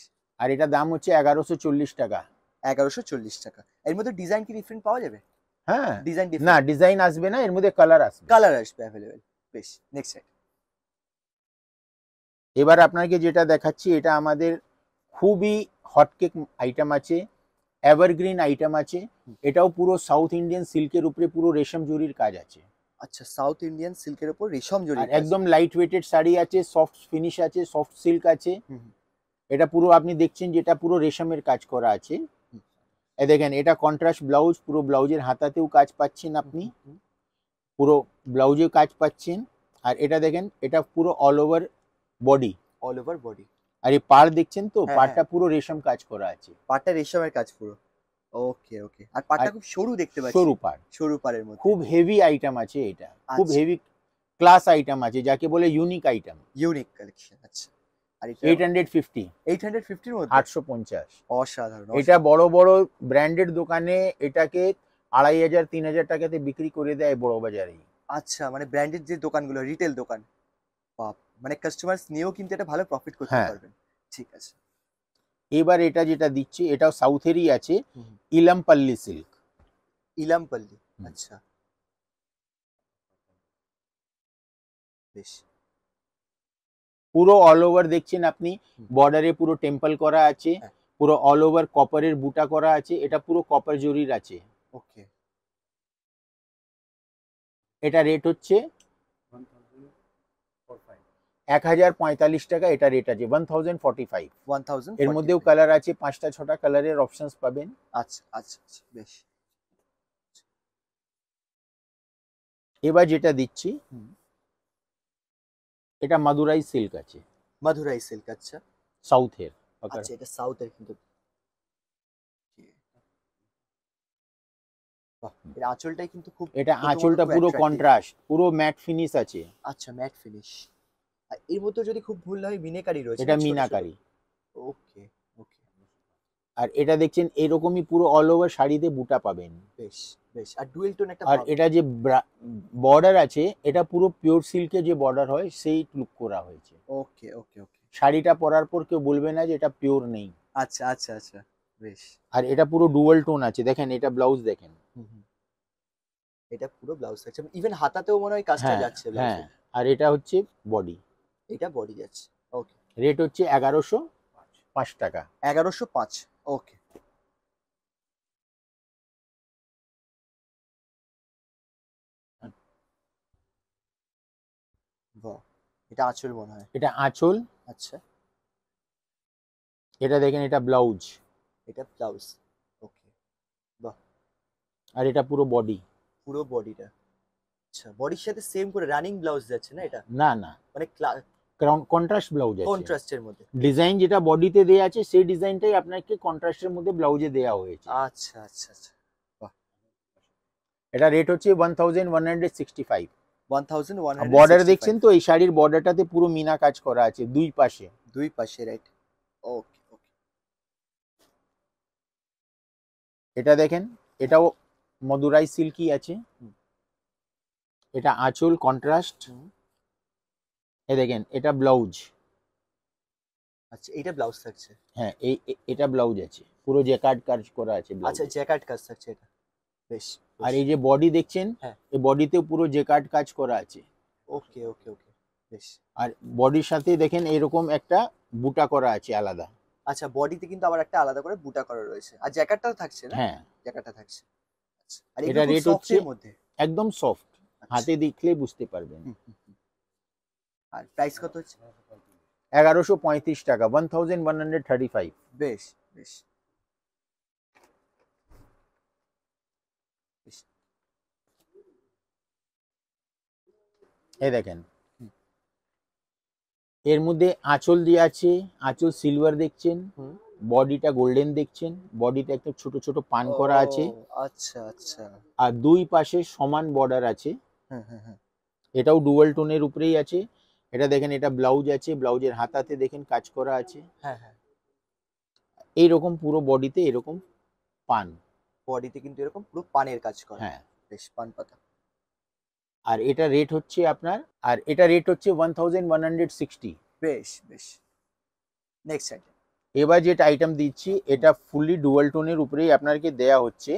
আর এটা দাম হচ্ছে এগারোশো চল্লিশ টাকা এগারোশো চল্লিশ টাকা এর মধ্যে ডিজাইন কি डिफरेंट পাওয়া যাবে হ্যাঁ ডিজাইন না ডিজাইন আসবে না এর মধ্যে কালার আসবে কালার আসবে অ্যাভেলেবেল বেশ নেক্সট সাইড এবার আপনাকে যেটা দেখাচ্ছি এটা আমাদের খুবই হটকেক আইটেম আছে এভারগ্রিন আইটেম আছে এটাও পুরো সাউথ ইন্ডিয়ান সিল্কের উপরে পুরো রেশম জুরির কাজ আছে আচ্ছা সাউথ ইন্ডিয়ান সিল্কের উপর রেশম জড়ি একদম লাইট ওয়েটেড শাড়ি আছে সফট ফিনিশ আছে সফট সিল্ক আছে এটা পুরো আপনি দেখছেন যেটা পুরো রেশমের কাজ করা আছে এ দেখেন এটা কন্ট্রাস্ট ব্লাউজ পুরো ব্লাউজের হাতাতেও কাজ পাচ্ছেন আপনি পুরো ব্লাউজেও কাজ পাচ্ছেন আর এটা দেখেন এটা পুরো all over body all over body আর এই পাড় দেখছেন তো হ্যাঁ, পাড়টা হ্যাঁ। পুরো রেশম কাজ করা আছে পাড়টা রেশমের কাজ পুরো ওকে ওকে আর পাটটা খুব সরু দেখতে পাচ্ছি সরু পাট সরু পাড়ের মধ্যে খুব হেভি আইটেম আছে এটা খুব হেভি ক্লাস আইটেম আছে যাকে বলে ইউনিক আইটেম ইউনিক কালেকশন আচ্ছা অসাধারণ এটা বড় বড় ব্র্যান্ডেড দোকানে এটাকে আড়াই হাজার তিন হাজার টাকাতে বিক্রি করে দেয় বড় বাজারে আচ্ছা মানে ব্র্যান্ডেড যে দোকানগুলো রিটেল দোকান মানে কিন্তু এটা ভালো প্রফিট করতে হ্যাঁ। পারবেন ঠিক আছে এবার এটা যেটা দিচ্ছি এটাও সাউথেরই আছে ইলামপাল্লি সিল্ক ইলামপাল্লি আচ্ছা বেশ পুরো অল ওভার দেখছেন আপনি বর্ডারে পুরো টেম্পল করা আছে হ্যাঁ। পুরো অল ওভার কপারের বুটা করা আছে এটা পুরো কপার জরির আছে ওকে এটা রেট হচ্ছে এক হাজার পঁয়তাল্লিশ টাকা এটা রেট আছে one thousand forty five one thousand এর মধ্যেও কালার আছে পাঁচটা ছটা কালারের অপশনস পাবেন আচ্ছা, আচ্ছা আচ্ছা বেশ এবার যেটা দিচ্ছি এটা মাদুরাই সিল্ক আছে মাদুরাই সিল্ক আচ্ছা সাউথের আচ্ছা এটা সাউথের কিন্তু এটা আঁচলটাই কিন্তু খুব এটা আঁচলটা পুরো কন্ট্রাস্ট পুরো ম্যাট ফিনিশ আছে আচ্ছা ম্যাট ফিনিশ আর এর মধ্যে যদি খুব ভুল না হয় মিনাকারি রয়েছে এটা আচ্ছা, আচ্ছা। মিনাকারি ওকে ওকে আর এটা দেখছেন এরকমই পুরো অল ওভার শাড়িতে বুটা পাবেন বেশ বেশ আর ডুয়েল টোন একটা আর এটা যে বর্ডার আছে এটা পুরো পিওর সিল্কে যে বর্ডার হয় সেই লুক করা হয়েছে ওকে ওকে ওকে শাড়িটা পরার পর কেউ বলবে না যে এটা পিওর নেই আচ্ছা আচ্ছা আচ্ছা বেশ আর এটা পুরো ডুয়াল টোন আছে দেখেন এটা ব্লাউজ দেখেন এটা পুরো ব্লাউজ আছে ইভেন হাতাতেও মনে হয় কাজটা হ্যাঁ, যাচ্ছে হ্যাঁ আর এটা হচ্ছে বডি এটা বডি যাচ্ছে ওকে রেট হচ্ছে 1105 পাঁচ টাকা এগারোশো পাঁচ ওকে এটা আঁচল মনে হয় এটা আঁচল আচ্ছা এটা দেখেন এটা ব্লাউজ এটা ব্লাউজ ওকে বাহ আর এটা পুরো বডি পুরো বডিটা আচ্ছা বডির সাথে সেম করে রানিং ব্লাউজ যাচ্ছে না এটা না না মানে কন্ট্রাস্ট ব্লাউজ আছে কন্ট্রাস্টের মধ্যে ডিজাইন যেটা বডিতে দেয়া আছে সেই ডিজাইনটাই আপনাকে কন্ট্রাস্টের মধ্যে ব্লাউজে দেয়া হয়েছে আচ্ছা আচ্ছা আচ্ছা এটা রেট হচ্ছে 1165 1165 বর্ডার দেখছেন তো এই শাড়ির বর্ডারটাতে পুরো মিনা কাজ করা আছে দুই পাশে দুই পাশে রাইট ওকে ওকে এটা দেখেন এটাও মদুরাই সিল্কি আছে এটা আঁচল কন্ট্রাস্ট এই দেখেন এটা ব্লাউজ আচ্ছা এটা ব্লাউজ থাকছে হ্যাঁ এই এটা ব্লাউজ আছে পুরো জ্যাকার্ড কাজ করা আছে আচ্ছা জ্যাকার্ড কাজ থাকছে এটা বেশ আর এই যে বডি দেখছেন হ্যাঁ। এই বডিতেও পুরো জ্যাকার্ড কাজ করা আছে ওকে ওকে ওকে বেশ আর বডির সাথে দেখেন এরকম একটা বুটা করা আছে আলাদা আচ্ছা বডিতে কিন্তু আবার একটা আলাদা করে বুটা করা রয়েছে আর জ্যাকেটটা থাকছে না হ্যাঁ জ্যাকেটটা থাকছে আচ্ছা, আর এটা রেট হচ্ছে মধ্যে একদম সফট আচ্ছা। হাতে দেখলে বুঝতে পারবেন আর প্রাইস কত হচ্ছে এগারোশো পঁয়ত্রিশ টাকা one thousand one hundred thirty five বেশ বেশ এই দেখেন এর মধ্যে আঁচল দিয়ে আছে আঁচল সিলভার দেখছেন বডিটা গোল্ডেন দেখছেন বডিটা একটা ছোট ছোট পান করা আছে আচ্ছা আচ্ছা আর দুই পাশে সমান বর্ডার আছে হ্যাঁ, হ্যাঁ, হ্যাঁ। এটাও ডুয়াল টোনের উপরেই আছে এটা দেখেন এটা ব্লাউজ আছে ব্লাউজের হাতাতে দেখেন কাজ করা আছে হ্যাঁ হ্যাঁ এইরকম পুরো বডিতে এরকম পান বডিতে কিন্তু এরকম পুরো পানের কাজ করা হ্যাঁ বেশ পান পাতা আর এটা রেট হচ্ছে আপনার আর এটা রেট হচ্ছে one thousand one hundred sixty বেশ বেশ নেক্সট এবার যেটা আইটেম দিচ্ছি এটা ফুললি ডুয়াল টোনের উপরেই আপনাকে দেয়া হচ্ছে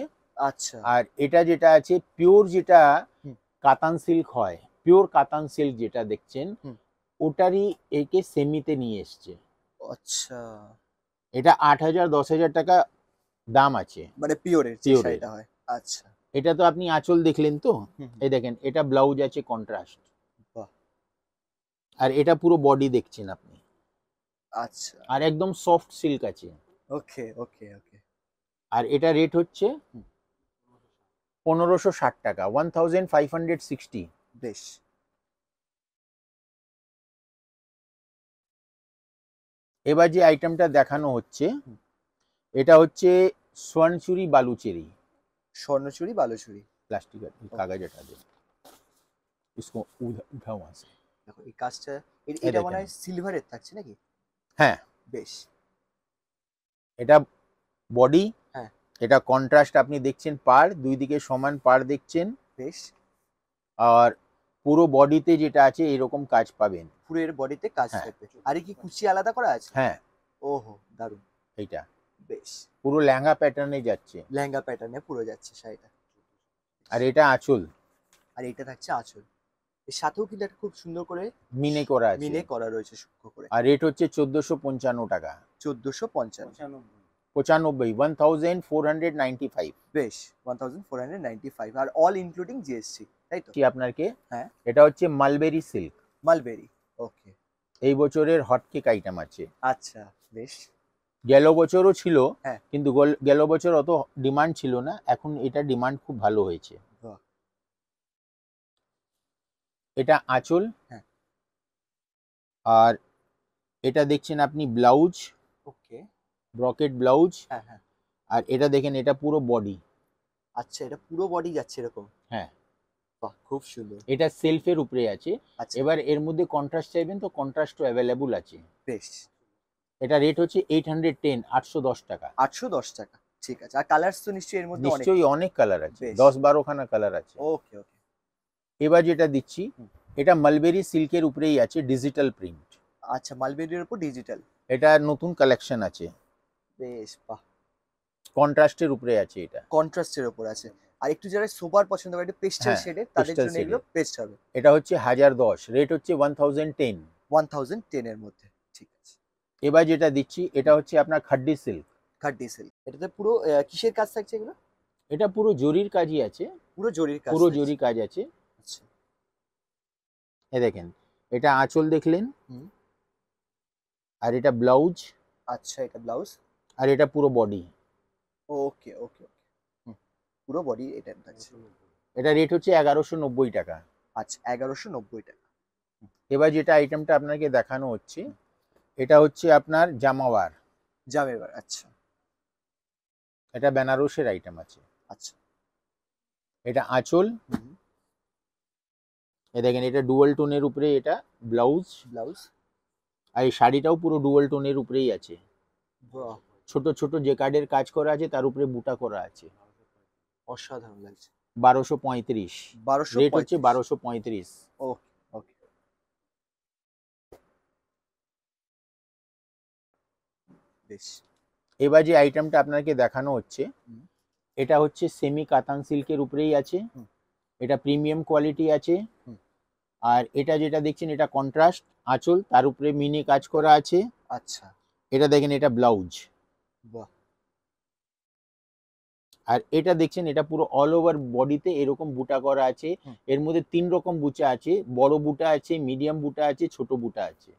আচ্ছা আর এটা যেটা আছে পিওর যেটা কাতান সিল্ক হয় পিওর কাতান সিল্ক যেটা দেখছেন ওটারই একে সেমিতে নিয়ে এসছে আচ্ছা এটা আট হাজার দশ হাজার টাকা দাম আছে মানে পিওরের পিওর এটা হয় আচ্ছা এটা তো আপনি আঁচল দেখলেন তো এই দেখেন এটা ব্লাউজ আছে কন্ট্রাস্ট আর এটা পুরো বডি দেখছেন আপনি আচ্ছা আর একদম সফট সিল্ক আছে ওকে ওকে ওকে আর এটা রেট হচ্ছে পনেরোশো ষাট টাকা one thousand five hundred sixty বেশ এবার যে আইটেমটা দেখানো হচ্ছে এটা হচ্ছে স্বর্ণচুরি বালুচেরি স্বর্ণচুরি বালুচুরি প্লাস্টিক কাগজ এটা আছে इसको উঠাও আছে দেখো এই কাজটা এটা মনে হয় সিলভারের থাকছে নাকি হ্যাঁ বেশ এটা বডি হ্যাঁ এটা কন্ট্রাস্ট আপনি দেখছেন পার দুই দিকে সমান পার দেখছেন বেশ আর পুরো বডিতে যেটা আছে এরকম কাজ পাবেন ফুরের বডিতে কাজ থাকবে হ্যাঁ। আর কি কুচি আলাদা করা আছে হ্যাঁ ওহো দারুন এইটা বেশ পুরো লেহেঙ্গা প্যাটার্নে যাচ্ছে লেহেঙ্গা প্যাটার্নে পুরো যাচ্ছে শাড়িটা আর এটা আঁচল আর এটা থাকছে আঁচল এর সাথেও কিন্তু একটা খুব সুন্দর করে মিনে করা আছে মিনে করা রয়েছে সূক্ষ্ম করে আর রেট হচ্ছে 1455 টাকা 1455 95 1495 বেশ 1495 আর অল ইনক্লুডিং জিএসসি তাই তো কি আপনার কে হ্যাঁ এটা হচ্ছে মালবেরি সিল্ক মালবেরি ওকে এই বছরের হটকেক আইটেম আছে আচ্ছা বেশ গেল বছরও ছিল হ্যাঁ। কিন্তু গেল বছর অত ডিমান্ড ছিল না এখন এটা ডিমান্ড খুব ভালো হয়েছে এটা আঁচল হ্যাঁ। আর এটা দেখছেন আপনি ব্লাউজ ওকে ব্রকেট ব্লাউজ আর এটা দেখেন এটা পুরো বডি আচ্ছা এটা পুরো বডি যাচ্ছে এরকম হ্যাঁ খুব সুন্দর এটা সেলফের উপরে আছে আচ্ছা। এবার এর মধ্যে কন্ট্রাস্ট চাইবেন তো কন্ট্রাস্টও অ্যাভেলেবল আছে বেশ এটা রেট হচ্ছে এইট হান্ড্রেড টেন আটশো দশ টাকা আটশো দশ টাকা ঠিক আছে আর কালার তো নিশ্চয়ই এর মধ্যে নিশ্চয়ই অনেক কালার আছে দশ খানা কালার আছে ওকে ওকে এবার যেটা দিচ্ছি এটা মালবেরি সিল্কের উপরেই আছে ডিজিটাল প্রিন্ট আচ্ছা মালবেরির উপর ডিজিটাল এটা নতুন কালেকশন আছে বেশ বাহ কন্ট্রাস্টের উপরে আছে এটা কন্ট্রাস্টের উপর আছে আর একটু যারা সোবার পছন্দ করে একটু পেস্টাল হ্যাঁ, শেডের তাদের জন্য এগুলো বেস্ট হবে এটা হচ্ছে 1010 রেট হচ্ছে 1010 1010 এর মধ্যে ঠিক আছে এবারে যেটা দিচ্ছি এটা হচ্ছে আপনার খাড্ডি সিল্ক খাড্ডি সিল্ক এটাতে পুরো কিসের কাজ থাকছে এগুলো এটা পুরো জরির কাজই আছে পুরো জরির কাজ পুরো জরির কাজ আছে আচ্ছা এ দেখেন এটা আঁচল দেখলেন আর এটা ব্লাউজ আচ্ছা এটা ব্লাউজ আর এটা পুরো বডি ওকে ওকে ওকে পুরো বডি এটা থাকছে এটা রেট হচ্ছে এগারোশো নব্বই টাকা আচ্ছা এগারোশো নব্বই টাকা এবার যেটা আইটেমটা আপনাকে দেখানো হচ্ছে এটা হচ্ছে আপনার জামাওয়ার জামাওয়ার আচ্ছা এটা বেনারসের আইটেম আছে আচ্ছা এটা আঁচল এ দেখেন এটা ডুয়াল টোনের উপরে এটা ব্লাউজ ব্লাউজ আর এই শাড়িটাও পুরো ডুয়াল টোনের উপরেই আছে ছোট ছোট যে কার্ডের কাজ করা আছে তার উপরে বুটা করা আছে অসাধারণ লাগছে বারোশো পঁয়ত্রিশ বারোশো রেট হচ্ছে বারোশো পঁয়ত্রিশ ওকে ওকে বেশ এবার যে আইটেমটা আপনাকে দেখানো হচ্ছে এটা হচ্ছে সেমি কাতান সিল্কের উপরেই আছে এটা প্রিমিয়াম কোয়ালিটি আছে আর এটা যেটা দেখছেন এটা কন্ট্রাস্ট আঁচল তার উপরে মিনি কাজ করা আছে আচ্ছা এটা দেখেন এটা ব্লাউজ বাহ আর এটা দেখছেন এটা পুরো অল ওভার বডিতে এরকম বুটা করা আছে এর মধ্যে তিন রকম বুটা আছে বড় বুটা আছে মিডিয়াম বুটা আছে ছোট বুটা আছে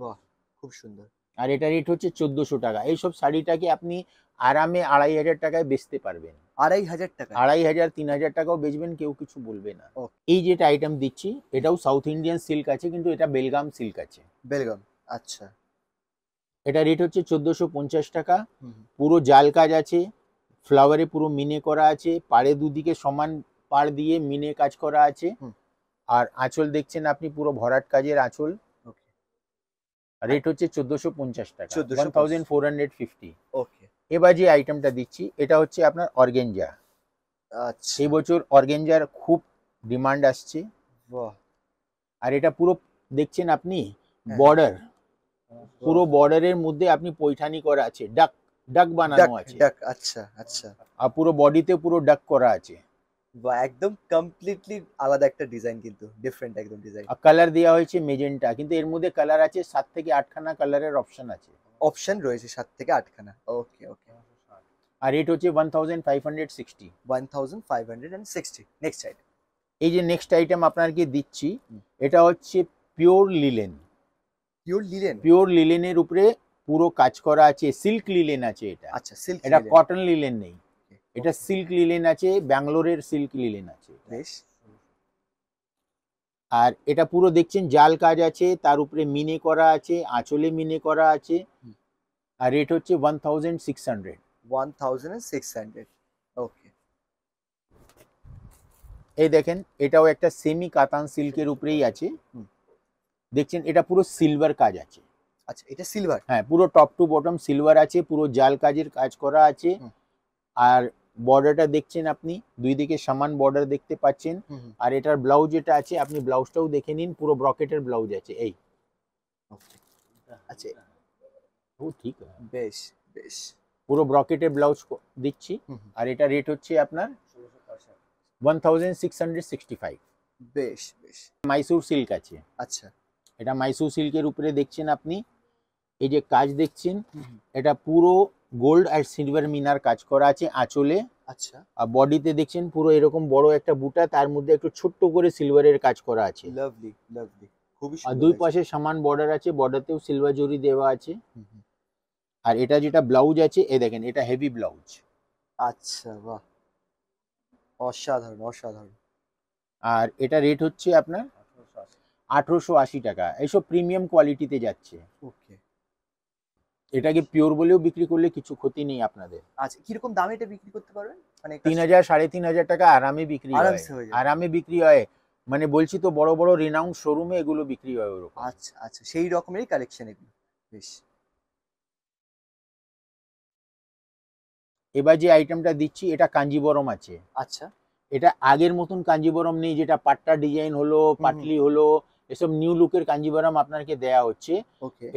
বাহ খুব সুন্দর আর এটা রেট হচ্ছে চোদ্দশো টাকা এইসব শাড়িটাকে আপনি আরামে আড়াই হাজার টাকায় বেচতে পারবেন আড়াই হাজার টাকা আড়াই হাজার তিন হাজার টাকাও বেচবেন কেউ কিছু বলবে না এই যেটা আইটেম দিচ্ছি এটাও সাউথ ইন্ডিয়ান সিল্ক আছে কিন্তু এটা বেলগাম সিল্ক আছে বেলগাম আচ্ছা এটা রেট হচ্ছে চোদ্দশো পঞ্চাশ টাকা পুরো জাল কাজ আছে ফ্লাওয়ারে পুরো মিনে করা আছে পাড়ে দুদিকে সমান পাড় দিয়ে মিনে কাজ করা আছে আর আঁচল দেখছেন আপনি পুরো ভরাট কাজের আঁচল রেট হচ্ছে চোদ্দশো পঞ্চাশ টাকা থাউজেন্ড ফোর হান্ড্রেড ফিফটি এবার যে আইটেমটা দিচ্ছি এটা হচ্ছে আপনার অর্গেঞ্জা আচ্ছা। এই বছর অর্গেঞ্জার খুব ডিমান্ড আসছে আর এটা পুরো দেখছেন আপনি হ্যাঁ। বর্ডার হ্যাঁ। পুরো বর্ডারের মধ্যে আপনি পৈঠানি করা আছে ডাক ডাক বানানো আছে ডাক আচ্ছা আচ্ছা আর পুরো বডিতে পুরো ডাক করা আছে বা একদম কমপ্লিটলি আলাদা একটা ডিজাইন কিন্তু ডিফারেন্ট একদম ডিজাইন আর কালার দেওয়া হয়েছে মেজেন্টা কিন্তু এর মধ্যে কালার আছে সাত থেকে আটখানা কালারের অপশন আছে অপশন রয়েছে সাত থেকে আটখানা ওকে ওকে আর রেট হচ্ছে one thousand five hundred sixty one thousand five hundred and sixty next item এই যে নেক্সট আইটেম আপনাকে দিচ্ছি এটা হচ্ছে pure linen pure linen pure লিলেনের উপরে পুরো কাজ করা আছে সিল্ক লিলেন আছে এটা আচ্ছা সিল্ক এটা কটন লিলেন নেই এটা সিল্ক লিলেন আছে ব্যাঙ্গালোরের সিল্ক লিলেন আছে বেশ আর এটা পুরো দেখছেন জাল কাজ আছে তার উপরে মিনে করা আছে আঁচলে মিনে করা আছে আর রেট হচ্ছে one thousand six hundred one thousand six hundred okay এই দেখেন এটাও একটা সেমি কাতান সিল্কের উপরেই আছে দেখছেন এটা পুরো সিলভার কাজ আছে আচ্ছা এটা সিলভার হ্যাঁ পুরো টপ টু বটম সিলভার আছে পুরো জাল কাজের কাজ করা আছে আর বর্ডারটা দেখছেন আপনি দুই দিকে সমান বর্ডার দেখতে পাচ্ছেন আর এটার ব্লাউজ যেটা আছে আপনি ব্লাউজটাও দেখে নিন পুরো ব্রকেটের ব্লাউজ আছে এই আচ্ছা ও ঠিক বেশ বেশ পুরো ব্রকেটের ব্লাউজ দিচ্ছি আর এটা রেট হচ্ছে আপনার one thousand six hundred sixty five বেশ বেশ মাইসুর সিল্ক আছে আচ্ছা এটা মাইসুর সিল্কের উপরে দেখছেন আপনি এই যে কাজ দেখছেন এটা পুরো গোল্ড আর সিলভার মিনার কাজ করা আছে আঁচলে আচ্ছা আর বডিতে দেখছেন পুরো এরকম বড় একটা বুটা তার মধ্যে একটু ছোট্ট করে সিলভারের কাজ করা আছে লাভলি লাভলি খুবই আর দুই পাশে সমান বর্ডার আছে বর্ডারতেও সিলভার জরি দেওয়া আছে আর এটা যেটা ব্লাউজ আছে এ দেখেন এটা হেভি ব্লাউজ আচ্ছা বাহ অসাধারণ অসাধারণ আর এটা রেট হচ্ছে আপনার আঠারোশো আশি টাকা এইসব প্রিমিয়াম কোয়ালিটিতে যাচ্ছে ওকে এটাকে পিওর বলেও বিক্রি করলে কিছু ক্ষতি নেই আপনাদের আচ্ছা কিরকম দামে এটা বিক্রি করতে পারবেন মানে তিন হাজার সাড়ে তিন হাজার টাকা আরামে বিক্রি হয় আরামে বিক্রি হয় মানে বলছি তো বড় বড় রিনাউন শোরুমে এগুলো বিক্রি হয় ওরকম আচ্ছা আচ্ছা সেই রকমেরই কালেকশন এগুলো বেশ এবার যে আইটেমটা দিচ্ছি এটা কাঞ্জিবরম আছে আচ্ছা এটা আগের মতন কাঞ্জিবরম নেই যেটা পাট্টা ডিজাইন হলো পাটলি হলো এসব নিউ লুকের কাঞ্জিভারাম আপনাকে দেয়া হচ্ছে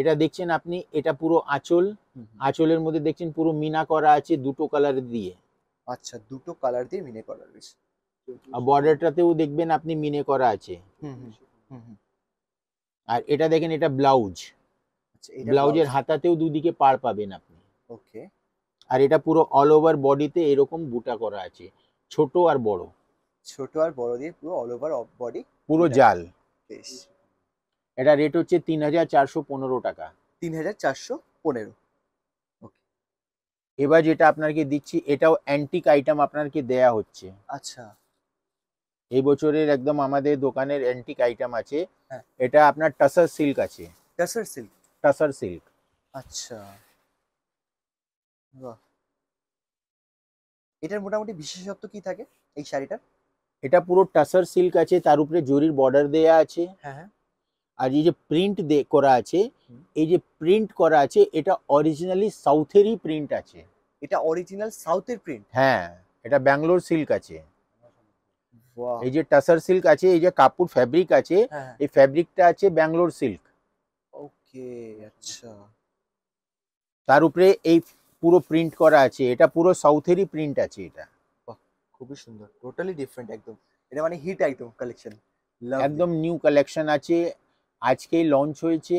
এটা দেখছেন আপনি এটা পুরো আঁচল আঁচলের মধ্যে দেখছেন পুরো মিনা করা আছে দুটো কালার দিয়ে আচ্ছা দুটো কালার দিয়ে মিনে করা রয়েছে আর বর্ডারটাতেও দেখবেন আপনি মিনে করা আছে আর এটা দেখেন এটা ব্লাউজ আচ্ছা, ব্লাউজের হাতাতেও দুদিকে পার পাবেন আপনি ওকে আর এটা পুরো অল ওভার বডিতে এরকম বুটা করা আছে ছোট আর বড় ছোট আর বড় দিয়ে পুরো অল ওভার বডি পুরো জাল তেইশ এটা রেট হচ্ছে তিন হাজার চারশো পনেরো টাকা তিন হাজার চারশো পনেরো এবার যেটা আপনাকে দিচ্ছি এটাও অ্যান্টিক আইটেম আপনাকে দেয়া হচ্ছে আচ্ছা এই বছরের একদম আমাদের দোকানের অ্যান্টিক আইটেম আছে হ্যাঁ। এটা আপনার টাসার সিল্ক আছে টাসার সিল্ক টাসার সিল্ক আচ্ছা এটার মোটামুটি বিশেষত্ব কি থাকে এই শাড়িটার এটা পুরো টাসার সিল্ক আছে তার উপরে জরির বর্ডার দেয়া আছে হ্যাঁ, হ্যাঁ। আর এই যে প্রিন্ট করা আছে এই যে প্রিন্ট করা আছে এটা অরিজিনালি সাউথেরই প্রিন্ট আছে এটা অরিজিনাল সাউথের প্রিন্ট হ্যাঁ এটা ব্যাঙ্গালোর সিল্ক আছে এই যে টাসার সিল্ক আছে এই যে কাপড় ফ্যাব্রিক আছে হ্যাঁ, এই ফ্যাব্রিকটা আছে ব্যাঙ্গালোর সিল্ক ওকে আচ্ছা তার উপরে এই পুরো প্রিন্ট করা আছে এটা পুরো সাউথেরই প্রিন্ট আছে এটা খুবই সুন্দর টোটালি ডিফারেন্ট একদম এটা মানে হিট আইটেম কালেকশন একদম নিউ কালেকশন আছে আজকেই লঞ্চ হয়েছে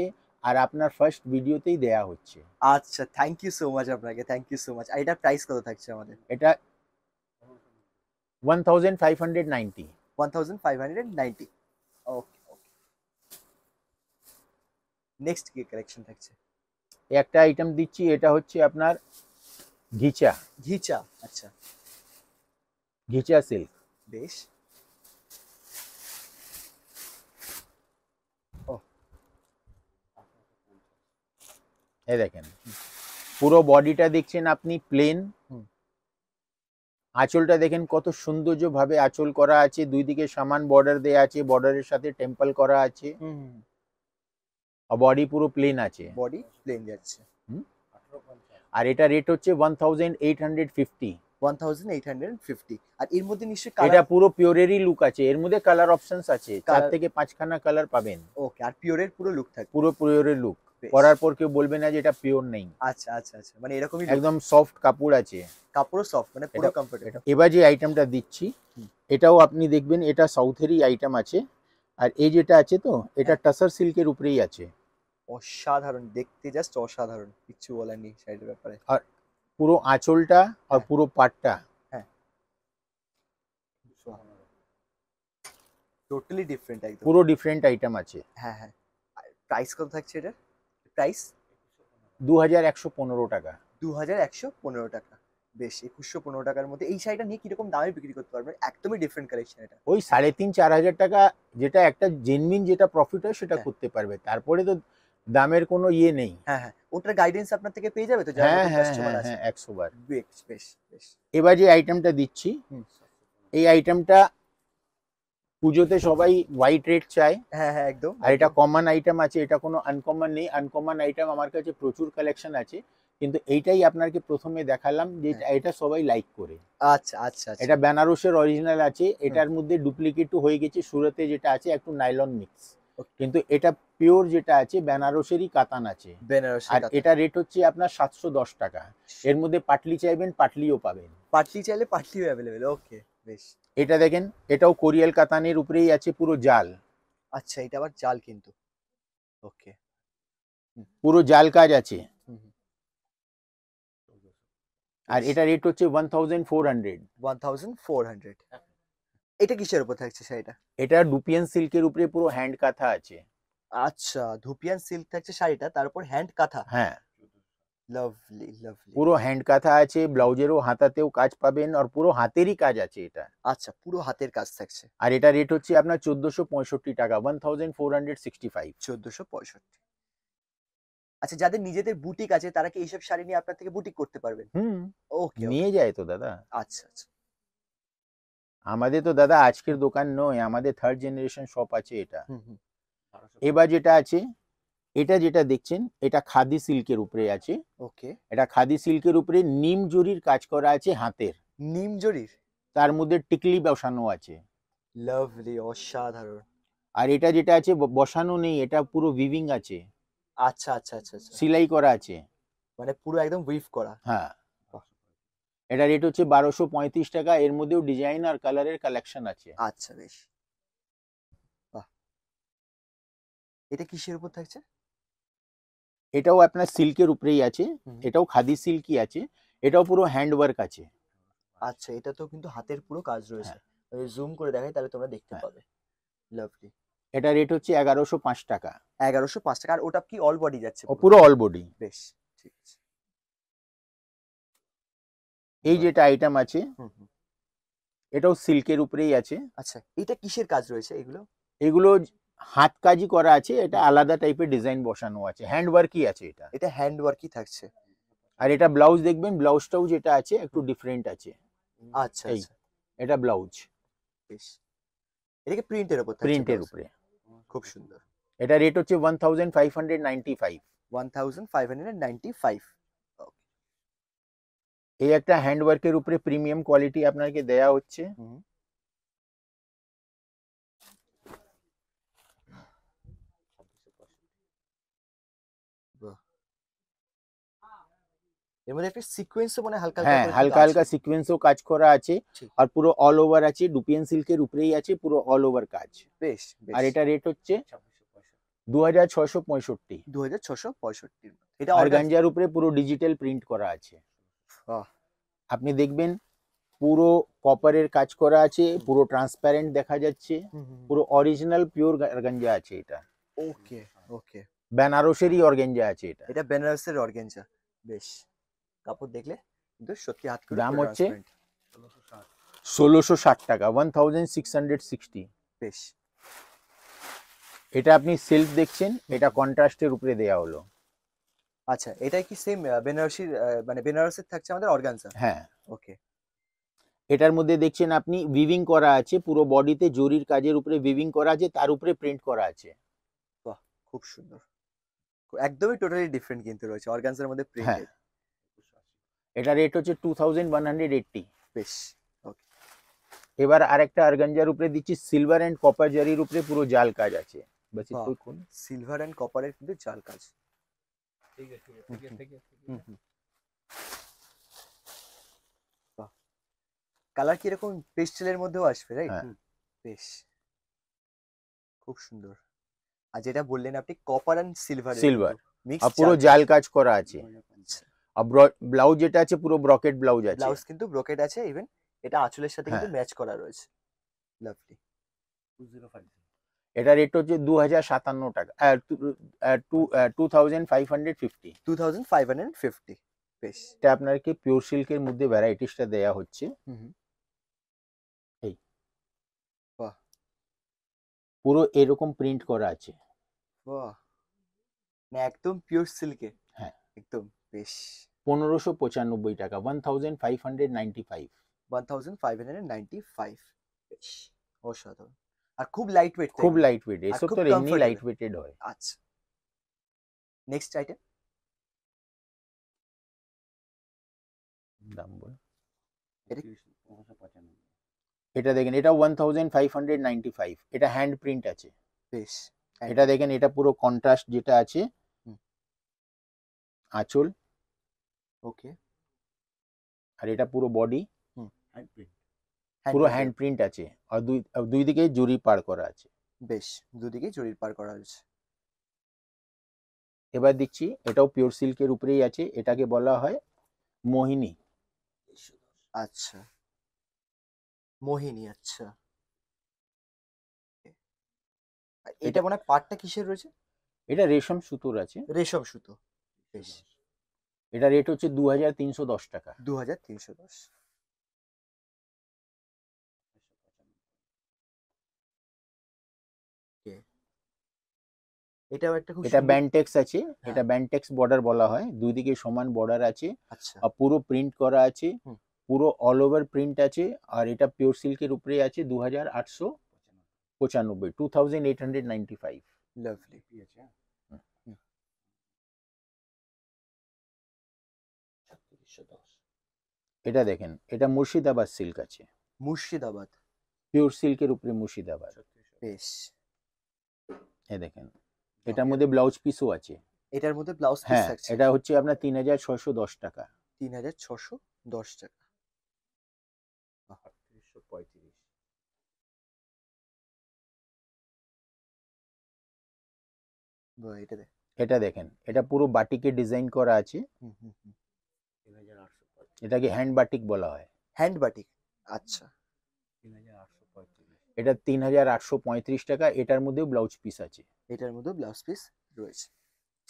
আর আপনার ফার্স্ট ভিডিওতেই দেয়া হচ্ছে আচ্ছা থ্যাংক ইউ সো মাচ আপনাকে থ্যাংক ইউ সো মাচ আর এটা প্রাইস কত থাকছে আমাদের এটা 1590 1590 ওকে ওকে নেক্সট কি কালেকশন থাকছে একটা আইটেম দিচ্ছি এটা হচ্ছে আপনার ঘিচা ঘিচা আচ্ছা ঘিচিয়া সিল্ক বেশ এ দেখেন পুরো বডিটা দেখছেন আপনি প্লেন আঁচলটা দেখেন কত সৌন্দর্যভাবে আঁচল করা আছে দুই দিকে সামান বর্ডার দেয়া আছে বর্ডারের সাথে টেম্পল করা আছে বডি পুরো প্লেন আছে বডি প্লেন যাচ্ছে আর এটা রেট হচ্ছে one thousand eight hundred fifty 1850 আর এর মধ্যে নিশ্চয়ই এটা পুরো পিওরেরই লুক আছে এর মধ্যে কালার অপশন আছে চার থেকে পাঁচখানা কালার পাবেন ওকে আর পিওরের পুরো লুক থাকে পুরো পিওরের লুক পরার পর কেউ বলবে না যে এটা পিওর নেই আচ্ছা আচ্ছা আচ্ছা মানে এরকমই একদম সফট কাপড় আছে কাপড় সফট মানে পুরো কমফোর্টেবল এবার যে আইটেমটা দিচ্ছি এটাও আপনি দেখবেন এটা সাউথেরই আইটেম আছে আর এই যেটা আছে তো এটা টাসার হ্যাঁ। সিল্কের উপরেই আছে অসাধারণ দেখতে জাস্ট অসাধারণ কিছু বলার নেই শাড়ির ব্যাপারে আর পুরো আঁচলটা আর হ্যাঁ। পুরো পাটটা হ্যাঁ টোটালি ডিফারেন্ট একদম পুরো ডিফারেন্ট আইটেম আছে হ্যাঁ হ্যাঁ প্রাইস কত থাকছে এটা প্রাইস দু হাজার একশো পনেরো টাকা দু হাজার একশো পনেরো টাকা বেশ একুশশো পনেরো টাকার মধ্যে এই শাড়িটা নিয়ে কিরকম দামে বিক্রি করতে পারবে একদমই ডিফারেন্ট কালেকশন এটা ওই সাড়ে তিন চার হাজার টাকা যেটা একটা জেনমিন যেটা প্রফিট হয় সেটা হ্যাঁ। করতে পারবে তারপরে তো দামের কোনো ইয়ে নেই হ্যাঁ হ্যাঁ ওটার গাইডেন্স আপনার থেকে পেয়ে যাবে তো হ্যাঁ হ্যাঁ হ্যাঁ, হ্যাঁ একশো বার বেশ বেশ বেশ এবার যে আইটেমটা দিচ্ছি এই আইটেমটা পুজোতে সবাই হোয়াইট রেড চায় হ্যাঁ হ্যাঁ একদম আর এটা কমন আইটেম আছে এটা কোনো আনকমন নেই আনকমন আইটেম আমার কাছে প্রচুর কালেকশন আছে কিন্তু এইটাই আপনাকে প্রথমে দেখালাম যে হ্যাঁ। এটা সবাই লাইক করে আচ্ছা আচ্ছা, আচ্ছা। এটা বেনারসের অরিজিনাল আছে এটার মধ্যে ডুপ্লিকেটও হয়ে গেছে সুরতে যেটা আছে একটু নাইলন মিক্স কিন্তু এটা পিওর যেটা আছে বেনারসেরই কাতান আছে বেনারস আর এটা রেট হচ্ছে আপনার সাতশো দশ টাকা এর মধ্যে পাটলি চাইবেন পাটলিও পাবেন পাটলি চাইলে পাটলিও অ্যাভেলেবেল ওকে বেশ এটা দেখেন এটাও কোরিয়াল কাতানের উপরেই আছে পুরো জাল আচ্ছা এটা আবার জাল কিন্তু ওকে পুরো জাল কাজ আছে আর এটা রেট হচ্ছে one thousand four hundred one thousand four hundred এটা কিসের উপর থাকছে শাড়িটা এটা ডুপিয়ান সিল্কের উপরে পুরো হ্যান্ড কাঁথা আছে আচ্ছা ধুপিয়ান সিল্ক থাকছে শাড়িটা তারপর হ্যান্ড কাঁথা হ্যাঁ লাভলি পুরো হ্যান্ড কাঁথা আছে ব্লাউজেরও হাতাতেও কাজ পাবেন আর পুরো হাতেরই কাজ আছে এটা আচ্ছা পুরো হাতের কাজ থাকছে আর এটা রেট হচ্ছে আপনার চোদ্দশো পঁয়ষট্টি টাকা one thousand four hundred sixty five চোদ্দশো পঁয়ষট্টি আচ্ছা যাদের নিজেদের বুটিক আছে তারা কি এইসব শাড়ি নিয়ে আপনার থেকে বুটিক করতে পারবেন হুম ওকে নিয়ে যায় তো দাদা আচ্ছা আচ্ছা আমাদের তো দাদা আজকের দোকান নয় আমাদের থার্ড জেনারেশন শপ আছে এটা এবার যেটা আছে এটা যেটা দেখছেন এটা খাদি সিল্কের উপরে আছে ওকে এটা খাদি সিল্কের উপরে নিম জরির কাজ করা আছে হাতের নিম জরির তার মধ্যে টিকলি বসানো আছে লাভলি অসাধারণ আর এটা যেটা আছে বসানো নেই এটা পুরো উইভিং আছে আচ্ছা, আচ্ছা আচ্ছা আচ্ছা সেলাই করা আছে মানে পুরো একদম উইভ করা হ্যাঁ এটা রেট হচ্ছে বারোশো পঁয়ত্রিশ টাকা এর মধ্যেও ডিজাইন আর কালারের কালেকশন আছে আচ্ছা বেশ বাহ এটা কিসের উপর থাকছে এটাও আপনার সিল্কের উপরেই আছে এটাও খাদি সিল্কই আছে এটাও পুরো হ্যান্ড ওয়ার্ক আছে আচ্ছা এটা তো কিন্তু হাতের পুরো কাজ রয়েছে জুম হ্যাঁ। করে দেখাই তাহলে তোমরা দেখতে হ্যাঁ। পাবে লাভলি এটা রেট হচ্ছে এগারোশো পাঁচ টাকা এগারোশো পাঁচ টাকা আর ওটা কি অল বডি যাচ্ছে পুরো অল বডি বেশ ঠিক আছে এই যেটা আইটেম আছে এটাও সিল্কের উপরেই আছে আচ্ছা এটা কিসের কাজ রয়েছে এগুলো এগুলো হাত কাজই করা আছে এটা আলাদা টাইপের ডিজাইন বসানো আছে হ্যান্ড ওয়ার্কই আছে এটা এটা হ্যান্ড ওয়ার্কই থাকছে আর এটা ব্লাউজ দেখবেন ব্লাউজটাও যেটা আছে একটু ডিফারেন্ট আছে আচ্ছা, আচ্ছা। এটা ব্লাউজ বেশ এটাকে প্রিন্টের উপর প্রিন্টের উপরে খুব সুন্দর এটা রেট হচ্ছে 1595 1595 এই একটা হ্যান্ডওয়ার্কের উপরে প্রিমিয়াম কোয়ালিটি আপনাকে দেয়া হচ্ছে মানে হালকা হালকা হ্যাঁ, কাজ করা আছে আর পুরো আছে ডুপিয়ান সিল্কের উপরেই আছে পুরো কাজ বেশ আর এটা রেট হচ্ছে দু হাজার ছশো পঁয়ষট্টি দু হাজার ছশো পঁয়ষট্টি এটা অর্গানজার উপরে পুরো ডিজিটাল প্রিন্ট করা আছে আপনি দেখবেন পুরো কপারের কাজ করা আছে পুরো ট্রান্সপারেন্ট দেখা যাচ্ছে পুরো অরিজিনাল পিওর গঞ্জা আছে এটা ওকে ওকে বেনারসেরই অর্গেঞ্জা আছে এটা এটা বেনারসের অর্গেঞ্জা বেশ কাপড় দেখলে কিন্তু সত্যি হাত দাম হচ্ছে ষোলোশো ষাট টাকা one thousand six hundred sixty বেশ এটা আপনি সিল্ক দেখছেন এটা কন্ট্রাস্টের উপরে দেয়া হলো আচ্ছা এটাই কি সেম বেনারসির মানে বেনারসের থাকছে আমাদের অর্গানজা হ্যাঁ ওকে এটার মধ্যে দেখছেন আপনি উইভিং করা আছে পুরো বডিতে জরির কাজের উপরে উইভিং করা আছে তার উপরে প্রিন্ট করা আছে বাহ খুব সুন্দর একদমই টোটালি ডিফারেন্ট কিন্তু রয়েছে অর্গানজার মধ্যে হ্যাঁ এটা রেট হচ্ছে টু থাউজেন্ড ওয়ান হান্ড্রেড বেশ ওকে এবার আরেকটা অর্গানজার উপরে দিচ্ছি সিলভার অ্যান্ড কপার জরির উপরে পুরো জাল কাজ আছে বাস কোন সিলভার অ্যান্ড কপারের কিন্তু জাল কাজ ঠিক কালার কিরকম পেস্টেলের মধ্যেও আসবে রাইট হ্যাঁ। বেশ খুব সুন্দর আর যেটা বললেন আপনি কপার অ্যান্ড সিলভার সিলভার আর পুরো জাল কাজ করা আছে আচ্ছা। আর ব্লাউজ যেটা আছে পুরো ব্রকেট ব্লাউজ আছে ব্লাউজ কিন্তু ব্রকেট আছে ইভেন এটা আঁচলের সাথে হ্যাঁ। কিন্তু ম্যাচ করা রয়েছে লাভলি 205 এটা রেট হচ্ছে দু হাজার সাতান্ন টাকা two two thousand five hundred fifty two thousand five hundred fifty বেশ এটা আপনাকে পিওর সিল্কের মধ্যে ভ্যারাইটিসটা দেয়া হচ্ছে এই পুরো এরকম প্রিন্ট করা আছে না মানে একদম পিওর সিল্কে হ্যাঁ একদম বেশ পনেরোশো পঁচানব্বই টাকা one thousand five hundred ninety five one thousand five hundred ninety five বেশ অসাধারণ আর খুব লাইট ওয়েট খুব লাইট ওয়েট এসব তো এমনি লাইট ওয়েটেড হয় আচ্ছা নেক্সট আইটেম দাম বল এটা দেখেন এটা one thousand five hundred ninety five এটা হ্যান্ড প্রিন্ট আছে বেশ এটা দেখেন এটা পুরো কন্ট্রাস্ট যেটা আছে আঁচল ওকে আর এটা পুরো বডি হ্যান্ড প্রিন্ট পুরো হ্যান্ড প্রিন্ট আছে আর দুই দুই দিকে জুরি পার করা আছে বেশ দুই দিকে জরির পার করা আছে এবার দেখছি এটাও পিওর সিল্কের উপরেই আছে এটাকে বলা হয় মোহিনী আচ্ছা মোহিনী আচ্ছা এটা মনে হয় পাটটা কিসের রয়েছে এটা রেশম সুতোর আছে রেশম সুতো বেশ এটা রেট হচ্ছে দু তিনশো দশ টাকা দু তিনশো দশ এটাও একটা খুব এটা ব্যান্টেক্স আছে হ্যাঁ। এটা ব্যান্টেক্স বর্ডার বলা হয় দুদিকে সমান বর্ডার আছে আর আচ্ছা। পুরো প্রিন্ট করা আছে পুরো অল ওভার প্রিন্ট আছে আর এটা পিওর সিল্কের উপরে আছে দু হাজার আটশো পঁচানব্বই two thousand eight hundred ninety five lovely এটা দেখেন এটা মুর্শিদাবাদ সিল্ক আছে মুর্শিদাবাদ পিওর সিল্কের উপরে মুর্শিদাবাদ বেশ এ দেখেন হ্যাঁ। এটার মধ্যে ব্লাউজ পিসও আছে এটার মধ্যে ব্লাউজ পিস হ্যাঁ এটা হচ্ছে আপনার তিন হাজার ছশো দশ টাকা তিন হাজার ছশো দশ টাকা পঁয়ত্রিশ এটা দেখ এটা দেখেন এটা পুরো বাটিকে ডিজাইন করা আছে এটাকে হ্যান্ড বাটিক বলা হয় হ্যান্ড বাটিক আচ্ছা এটা তিন হাজার আটশো পঁয়ত্রিশ টাকা এটার মধ্যেও ব্লাউজ পিস আছে এটার মধ্যেও ব্লাউজ পিস রয়েছে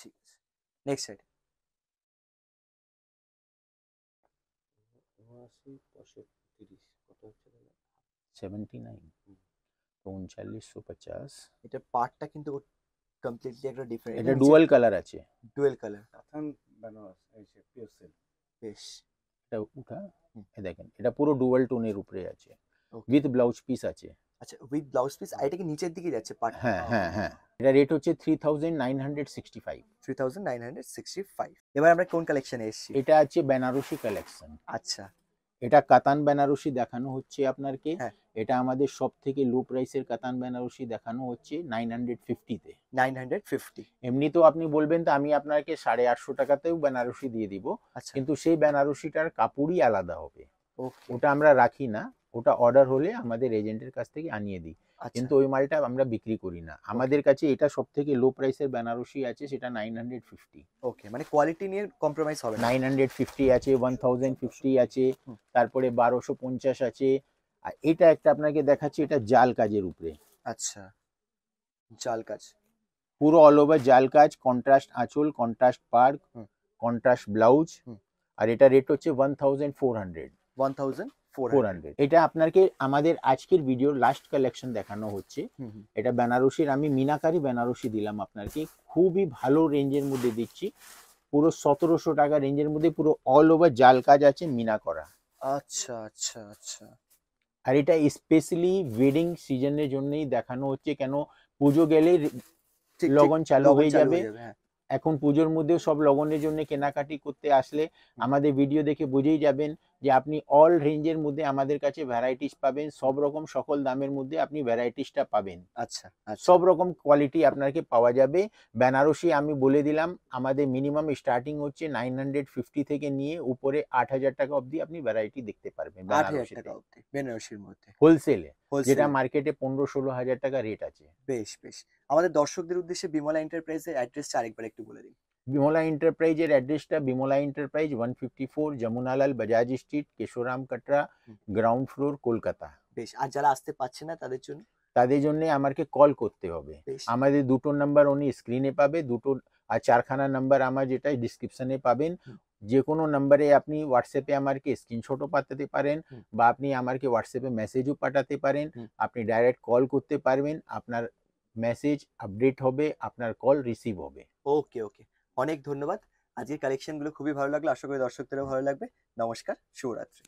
ঠিক আছে নেক্সট সাইড সেভেন্টি নাইন এটা পার্টটা কিন্তু একটা ডিফারেন্ট এটা কালার আছে কালার বেনারস বেশ এটা দেখেন এটা পুরো ডুয়াল টোনের উপরে আছে উইথ ব্লাউজ পিস আছে আচ্ছা উইথ ব্লাউজ পিস আর এটা নিচের দিকে যাচ্ছে পার্ট হ্যাঁ oh. হ্যাঁ হ্যাঁ এটা রেট হচ্ছে 3965 3965 এবার আমরা কোন কালেকশনে এসেছি এটা আছে বেনারসি কালেকশন আচ্ছা এটা কাতান বেনারসি দেখানো হচ্ছে আপনারকে হ্যাঁ। এটা আমাদের সব থেকে লো প্রাইসের কাতান বেনারসি দেখানো হচ্ছে নাইন হান্ড্রেড ফিফটিতে নাইন হান্ড্রেড ফিফটি এমনিতেও আপনি বলবেন তো আমি আপনাকে সাড়ে আটশো টাকাতেও বেনারসি দিয়ে দিব আচ্ছা। কিন্তু সেই বেনারসিটার কাপড়ই আলাদা হবে ওটা আমরা রাখি না ওটা অর্ডার হলে আমাদের এজেন্টের কাছ থেকে আনিয়ে দিই আচ্ছা। কিন্তু ওই মালটা আমরা বিক্রি করি না আমাদের কাছে এটা সব থেকে লো প্রাইসের বেনারসি আছে সেটা নাইন হান্ড্রেড ফিফটি ওকে মানে কোয়ালিটি নিয়ে কম্প্রোমাইজ হবে নাইন হান্ড্রেড ফিফটি আছে ওয়ান থাউজেন্ড ফিফটি আছে তারপরে বারোশো পঞ্চাশ আছে আর এটা একটা আপনাকে দেখাচ্ছি এটা জাল কাজের উপরে আচ্ছা জাল কাজ পুরো অল ওভার জাল কাজ কন্ট্রাস্ট আঁচল কন্ট্রাস্ট পার্ক কন্ট্রাস্ট ব্লাউজ আর এটা রেট হচ্ছে one thousand four hundred one thousand এটা আপনাকে আমাদের আজকের ভিডিওর লাস্ট কালেকশন দেখানো হচ্ছে এটা বেনারসির আমি মিনাকারি বেনারসি দিলাম আপনাকে খুবই ভালো রেঞ্জের মধ্যে দিচ্ছি পুরো সতেরোশো টাকা রেঞ্জের মধ্যে পুরো অল ওভার জাল কাজ আছে মিনা করা আচ্ছা আচ্ছা আচ্ছা আর এটা স্পেশালি ওয়েডিং সিজনের জন্যই দেখানো হচ্ছে কেন পুজো গেলে লগন চালু হয়ে যাবে হ্যাঁ। এখন পুজোর মধ্যেও সব লগনের জন্য কেনাকাটি করতে আসলে আমাদের ভিডিও দেখে বুঝেই যাবেন যে আপনি অল রেঞ্জের মধ্যে আমাদের কাছে ভ্যারাইটিস পাবেন সব রকম সকল দামের মধ্যে আপনি ভ্যারাইটিসটা পাবেন আচ্ছা, আচ্ছা সব রকম কোয়ালিটি আপনাকে পাওয়া যাবে বেনারসি আমি বলে দিলাম আমাদের মিনিমাম স্টার্টিং হচ্ছে নাইন হান্ড্রেড ফিফটি থেকে নিয়ে উপরে আট হাজার টাকা অবধি আপনি ভ্যারাইটি দেখতে পারবেন বেনারসির মধ্যে হোলসেলে যেটা মার্কেটে পনেরো ষোলো হাজার টাকা রেট আছে বেশ বেশ আমাদের দর্শকদের উদ্দেশ্যে বিমলা এন্টারপ্রাইজের অ্যাড্রেসটা আরেকবার একটু বলে দিন বিমলা এন্টারপ্রাইজের অ্যাড্রেসটা Bimla enterprise one fifty four Jamunalal Bajaj street Keshoram Katra ground floor Kolkata বেশ আর যারা আসতে পারছে না তাদের জন্য তাদের জন্য আমাকে কল করতে হবে আমাদের দুটো নাম্বার উনি স্ক্রিনে পাবে দুটো আর চারখানা নাম্বার আমার যেটা ডিসক্রিপশনে পাবেন যে কোনো নাম্বারে আপনি হোয়াটসঅ্যাপে আমাকে স্ক্রিনশটও পাঠাতে পারেন বা আপনি আমাকে হোয়াটসঅ্যাপে মেসেজও পাঠাতে পারেন আপনি ডাইরেক্ট কল করতে পারবেন আপনার মেসেজ আপডেট হবে আপনার কল রিসিভ হবে ওকে ওকে অনেক ধন্যবাদ আজকের কালেকশনগুলো খুবই ভালো লাগলো আশা করি দর্শকদেরও ভালো লাগবে নমস্কার শুভরাত্রি